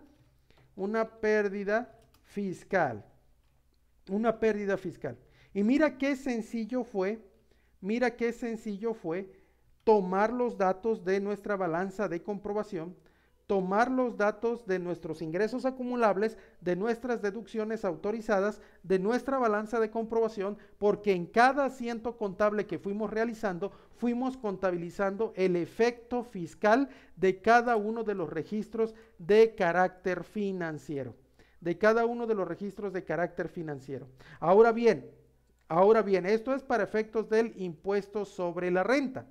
una pérdida fiscal, una pérdida fiscal. Y mira qué sencillo fue, mira qué sencillo fue tomar los datos de nuestra balanza de comprobación tomar los datos de nuestros ingresos acumulables, de nuestras deducciones autorizadas, de nuestra balanza de comprobación, porque en cada asiento contable que fuimos realizando, fuimos contabilizando el efecto fiscal de cada uno de los registros de carácter financiero, de cada uno de los registros de carácter financiero. Ahora bien, ahora bien, esto es para efectos del impuesto sobre la renta.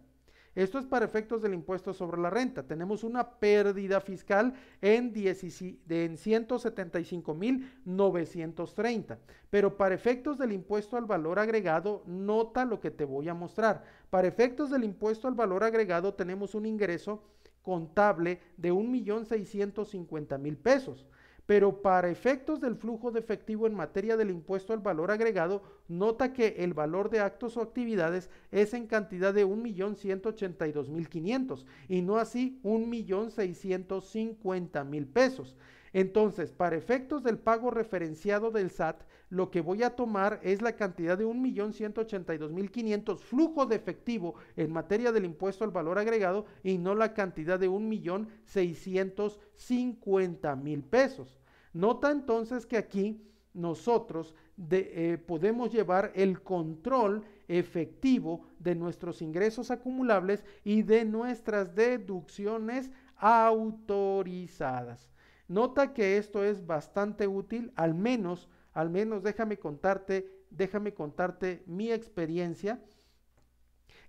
Esto es para efectos del impuesto sobre la renta. Tenemos una pérdida fiscal en, en 175.930. Pero para efectos del impuesto al valor agregado, nota lo que te voy a mostrar. Para efectos del impuesto al valor agregado tenemos un ingreso contable de 1.650.000 pesos pero para efectos del flujo de efectivo en materia del impuesto al valor agregado, nota que el valor de actos o actividades es en cantidad de 1.182.500 y no así 1.650.000 pesos. Entonces, para efectos del pago referenciado del SAT, lo que voy a tomar es la cantidad de 1.182.500 flujo de efectivo en materia del impuesto al valor agregado y no la cantidad de 1.650.000 pesos. Nota entonces que aquí nosotros eh, podemos llevar el control efectivo de nuestros ingresos acumulables y de nuestras deducciones autorizadas. Nota que esto es bastante útil, al menos, al menos déjame contarte, déjame contarte mi experiencia.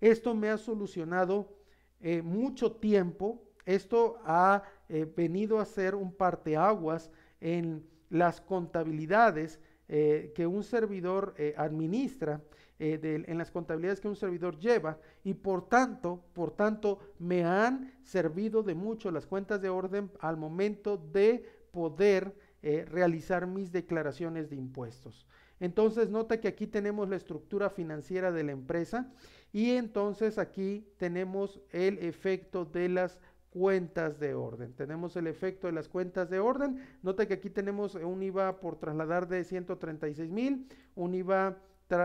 Esto me ha solucionado eh, mucho tiempo, esto ha eh, venido a ser un parteaguas en las contabilidades eh, que un servidor eh, administra, eh, en las contabilidades que un servidor lleva, y por tanto, por tanto, me han servido de mucho las cuentas de orden al momento de poder realizar mis declaraciones de impuestos. Entonces, nota que aquí tenemos la estructura financiera de la empresa y entonces aquí tenemos el efecto de las cuentas de orden. Tenemos el efecto de las cuentas de orden. Nota que aquí tenemos un IVA por trasladar de 136 mil, un IVA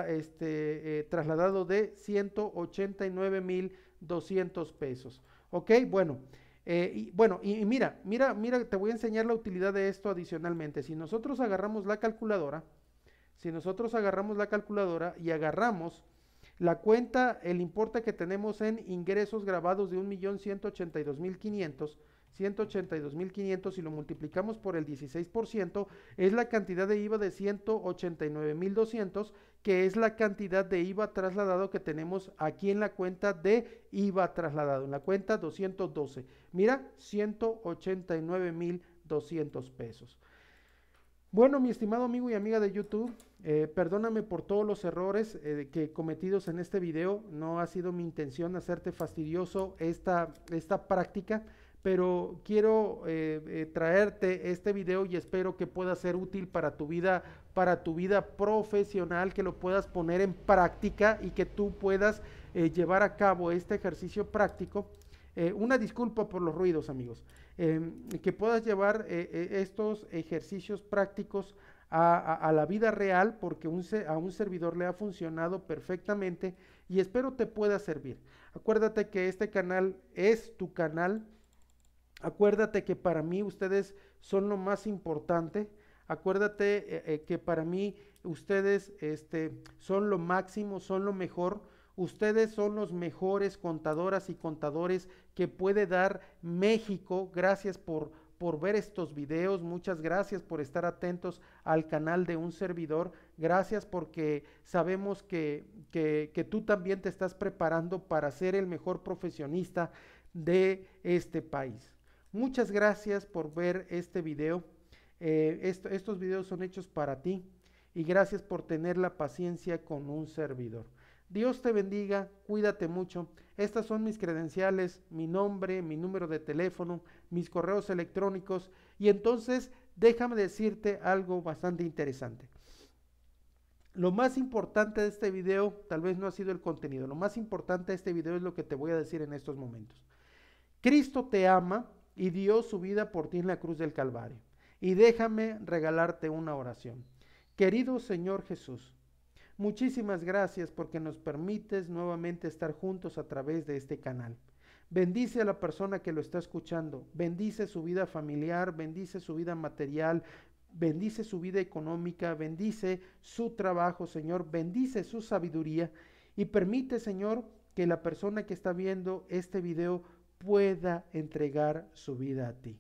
este, eh, trasladado de 189 mil 200 pesos. ¿Ok? Bueno. Eh, y bueno, y mira, mira, mira, te voy a enseñar la utilidad de esto adicionalmente. Si nosotros agarramos la calculadora, si nosotros agarramos la calculadora y agarramos la cuenta, el importe que tenemos en ingresos grabados de 1.182.500, 182.500 si lo multiplicamos por el 16%, es la cantidad de IVA de 189.200, que es la cantidad de IVA trasladado que tenemos aquí en la cuenta de IVA trasladado, en la cuenta 212. Mira, 189.200 pesos. Bueno, mi estimado amigo y amiga de YouTube, eh, perdóname por todos los errores eh, que cometidos en este video. No ha sido mi intención hacerte fastidioso esta, práctica, pero quiero eh, traerte este video y espero que pueda ser útil para tu vida, para tu vida profesional, que lo puedas poner en práctica y que tú puedas llevar a cabo este ejercicio práctico. una disculpa por los ruidos, amigos. Em, que puedas llevar estos ejercicios prácticos a, la vida real porque un, a un servidor le ha funcionado perfectamente y espero te pueda servir. Acuérdate que este canal es tu canal. Acuérdate que para mí ustedes son lo más importante. Acuérdate eh, eh, que para mí ustedes este, son lo máximo, son lo mejor. Ustedes son los mejores contadoras y contadores que puede dar México. Gracias por por ver estos videos, muchas gracias por estar atentos al canal de un servidor, gracias porque sabemos que, que, tú también te estás preparando para ser el mejor profesionista de este país. Muchas gracias por ver este video. Eh, estos videos son hechos para ti y gracias por tener la paciencia con un servidor. Dios te bendiga, cuídate mucho. Estas son mis credenciales, mi nombre, mi número de teléfono, mis correos electrónicos. Y entonces déjame decirte algo bastante interesante. Lo más importante de este video tal vez no ha sido el contenido, lo más importante de este video es lo que te voy a decir en estos momentos. Cristo te ama y dio su vida por ti en la cruz del Calvario. Y déjame regalarte una oración. Querido Señor Jesús, Muchísimas gracias porque nos permites nuevamente estar juntos a través de este canal. Bendice a la persona que lo está escuchando, bendice su vida familiar, bendice su vida material, bendice su vida económica, bendice su trabajo, Señor, bendice su sabiduría y permite, Señor, que la persona que está viendo este video pueda entregar su vida a ti.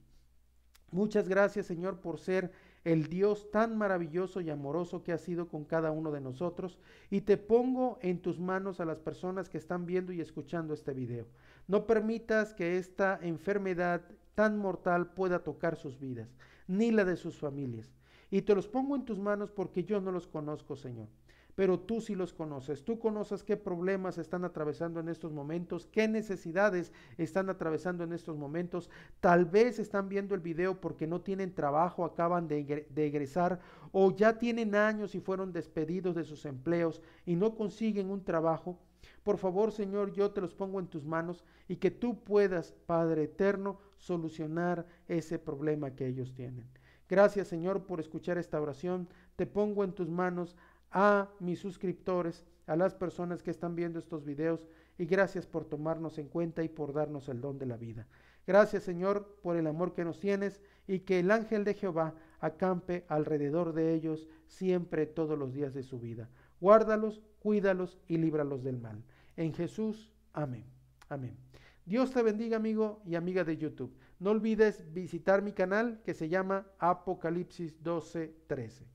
Muchas gracias, Señor, por ser el Dios tan maravilloso y amoroso que ha sido con cada uno de nosotros, y te pongo en tus manos a las personas que están viendo y escuchando este video. No permitas que esta enfermedad tan mortal pueda tocar sus vidas, ni la de sus familias. Y te los pongo en tus manos porque yo no los conozco, Señor pero tú sí los conoces, tú conoces qué problemas están atravesando en estos momentos, qué necesidades están atravesando en estos momentos, tal vez están viendo el video porque no tienen trabajo, acaban de, egresar o ya tienen años y fueron despedidos de sus empleos y no consiguen un trabajo. Por favor, Señor, yo te los pongo en tus manos y que tú puedas, Padre Eterno, solucionar ese problema que ellos tienen. Gracias, Señor, por escuchar esta oración. Te pongo en tus manos a mis suscriptores, a las personas que están viendo estos videos y gracias por tomarnos en cuenta y por darnos el don de la vida. Gracias Señor por el amor que nos tienes y que el ángel de Jehová acampe alrededor de ellos siempre todos los días de su vida. Guárdalos, cuídalos y líbralos del mal. En Jesús, amén. Amén. Dios te bendiga amigo y amiga de YouTube. No olvides visitar mi canal que se llama Apocalipsis 1213.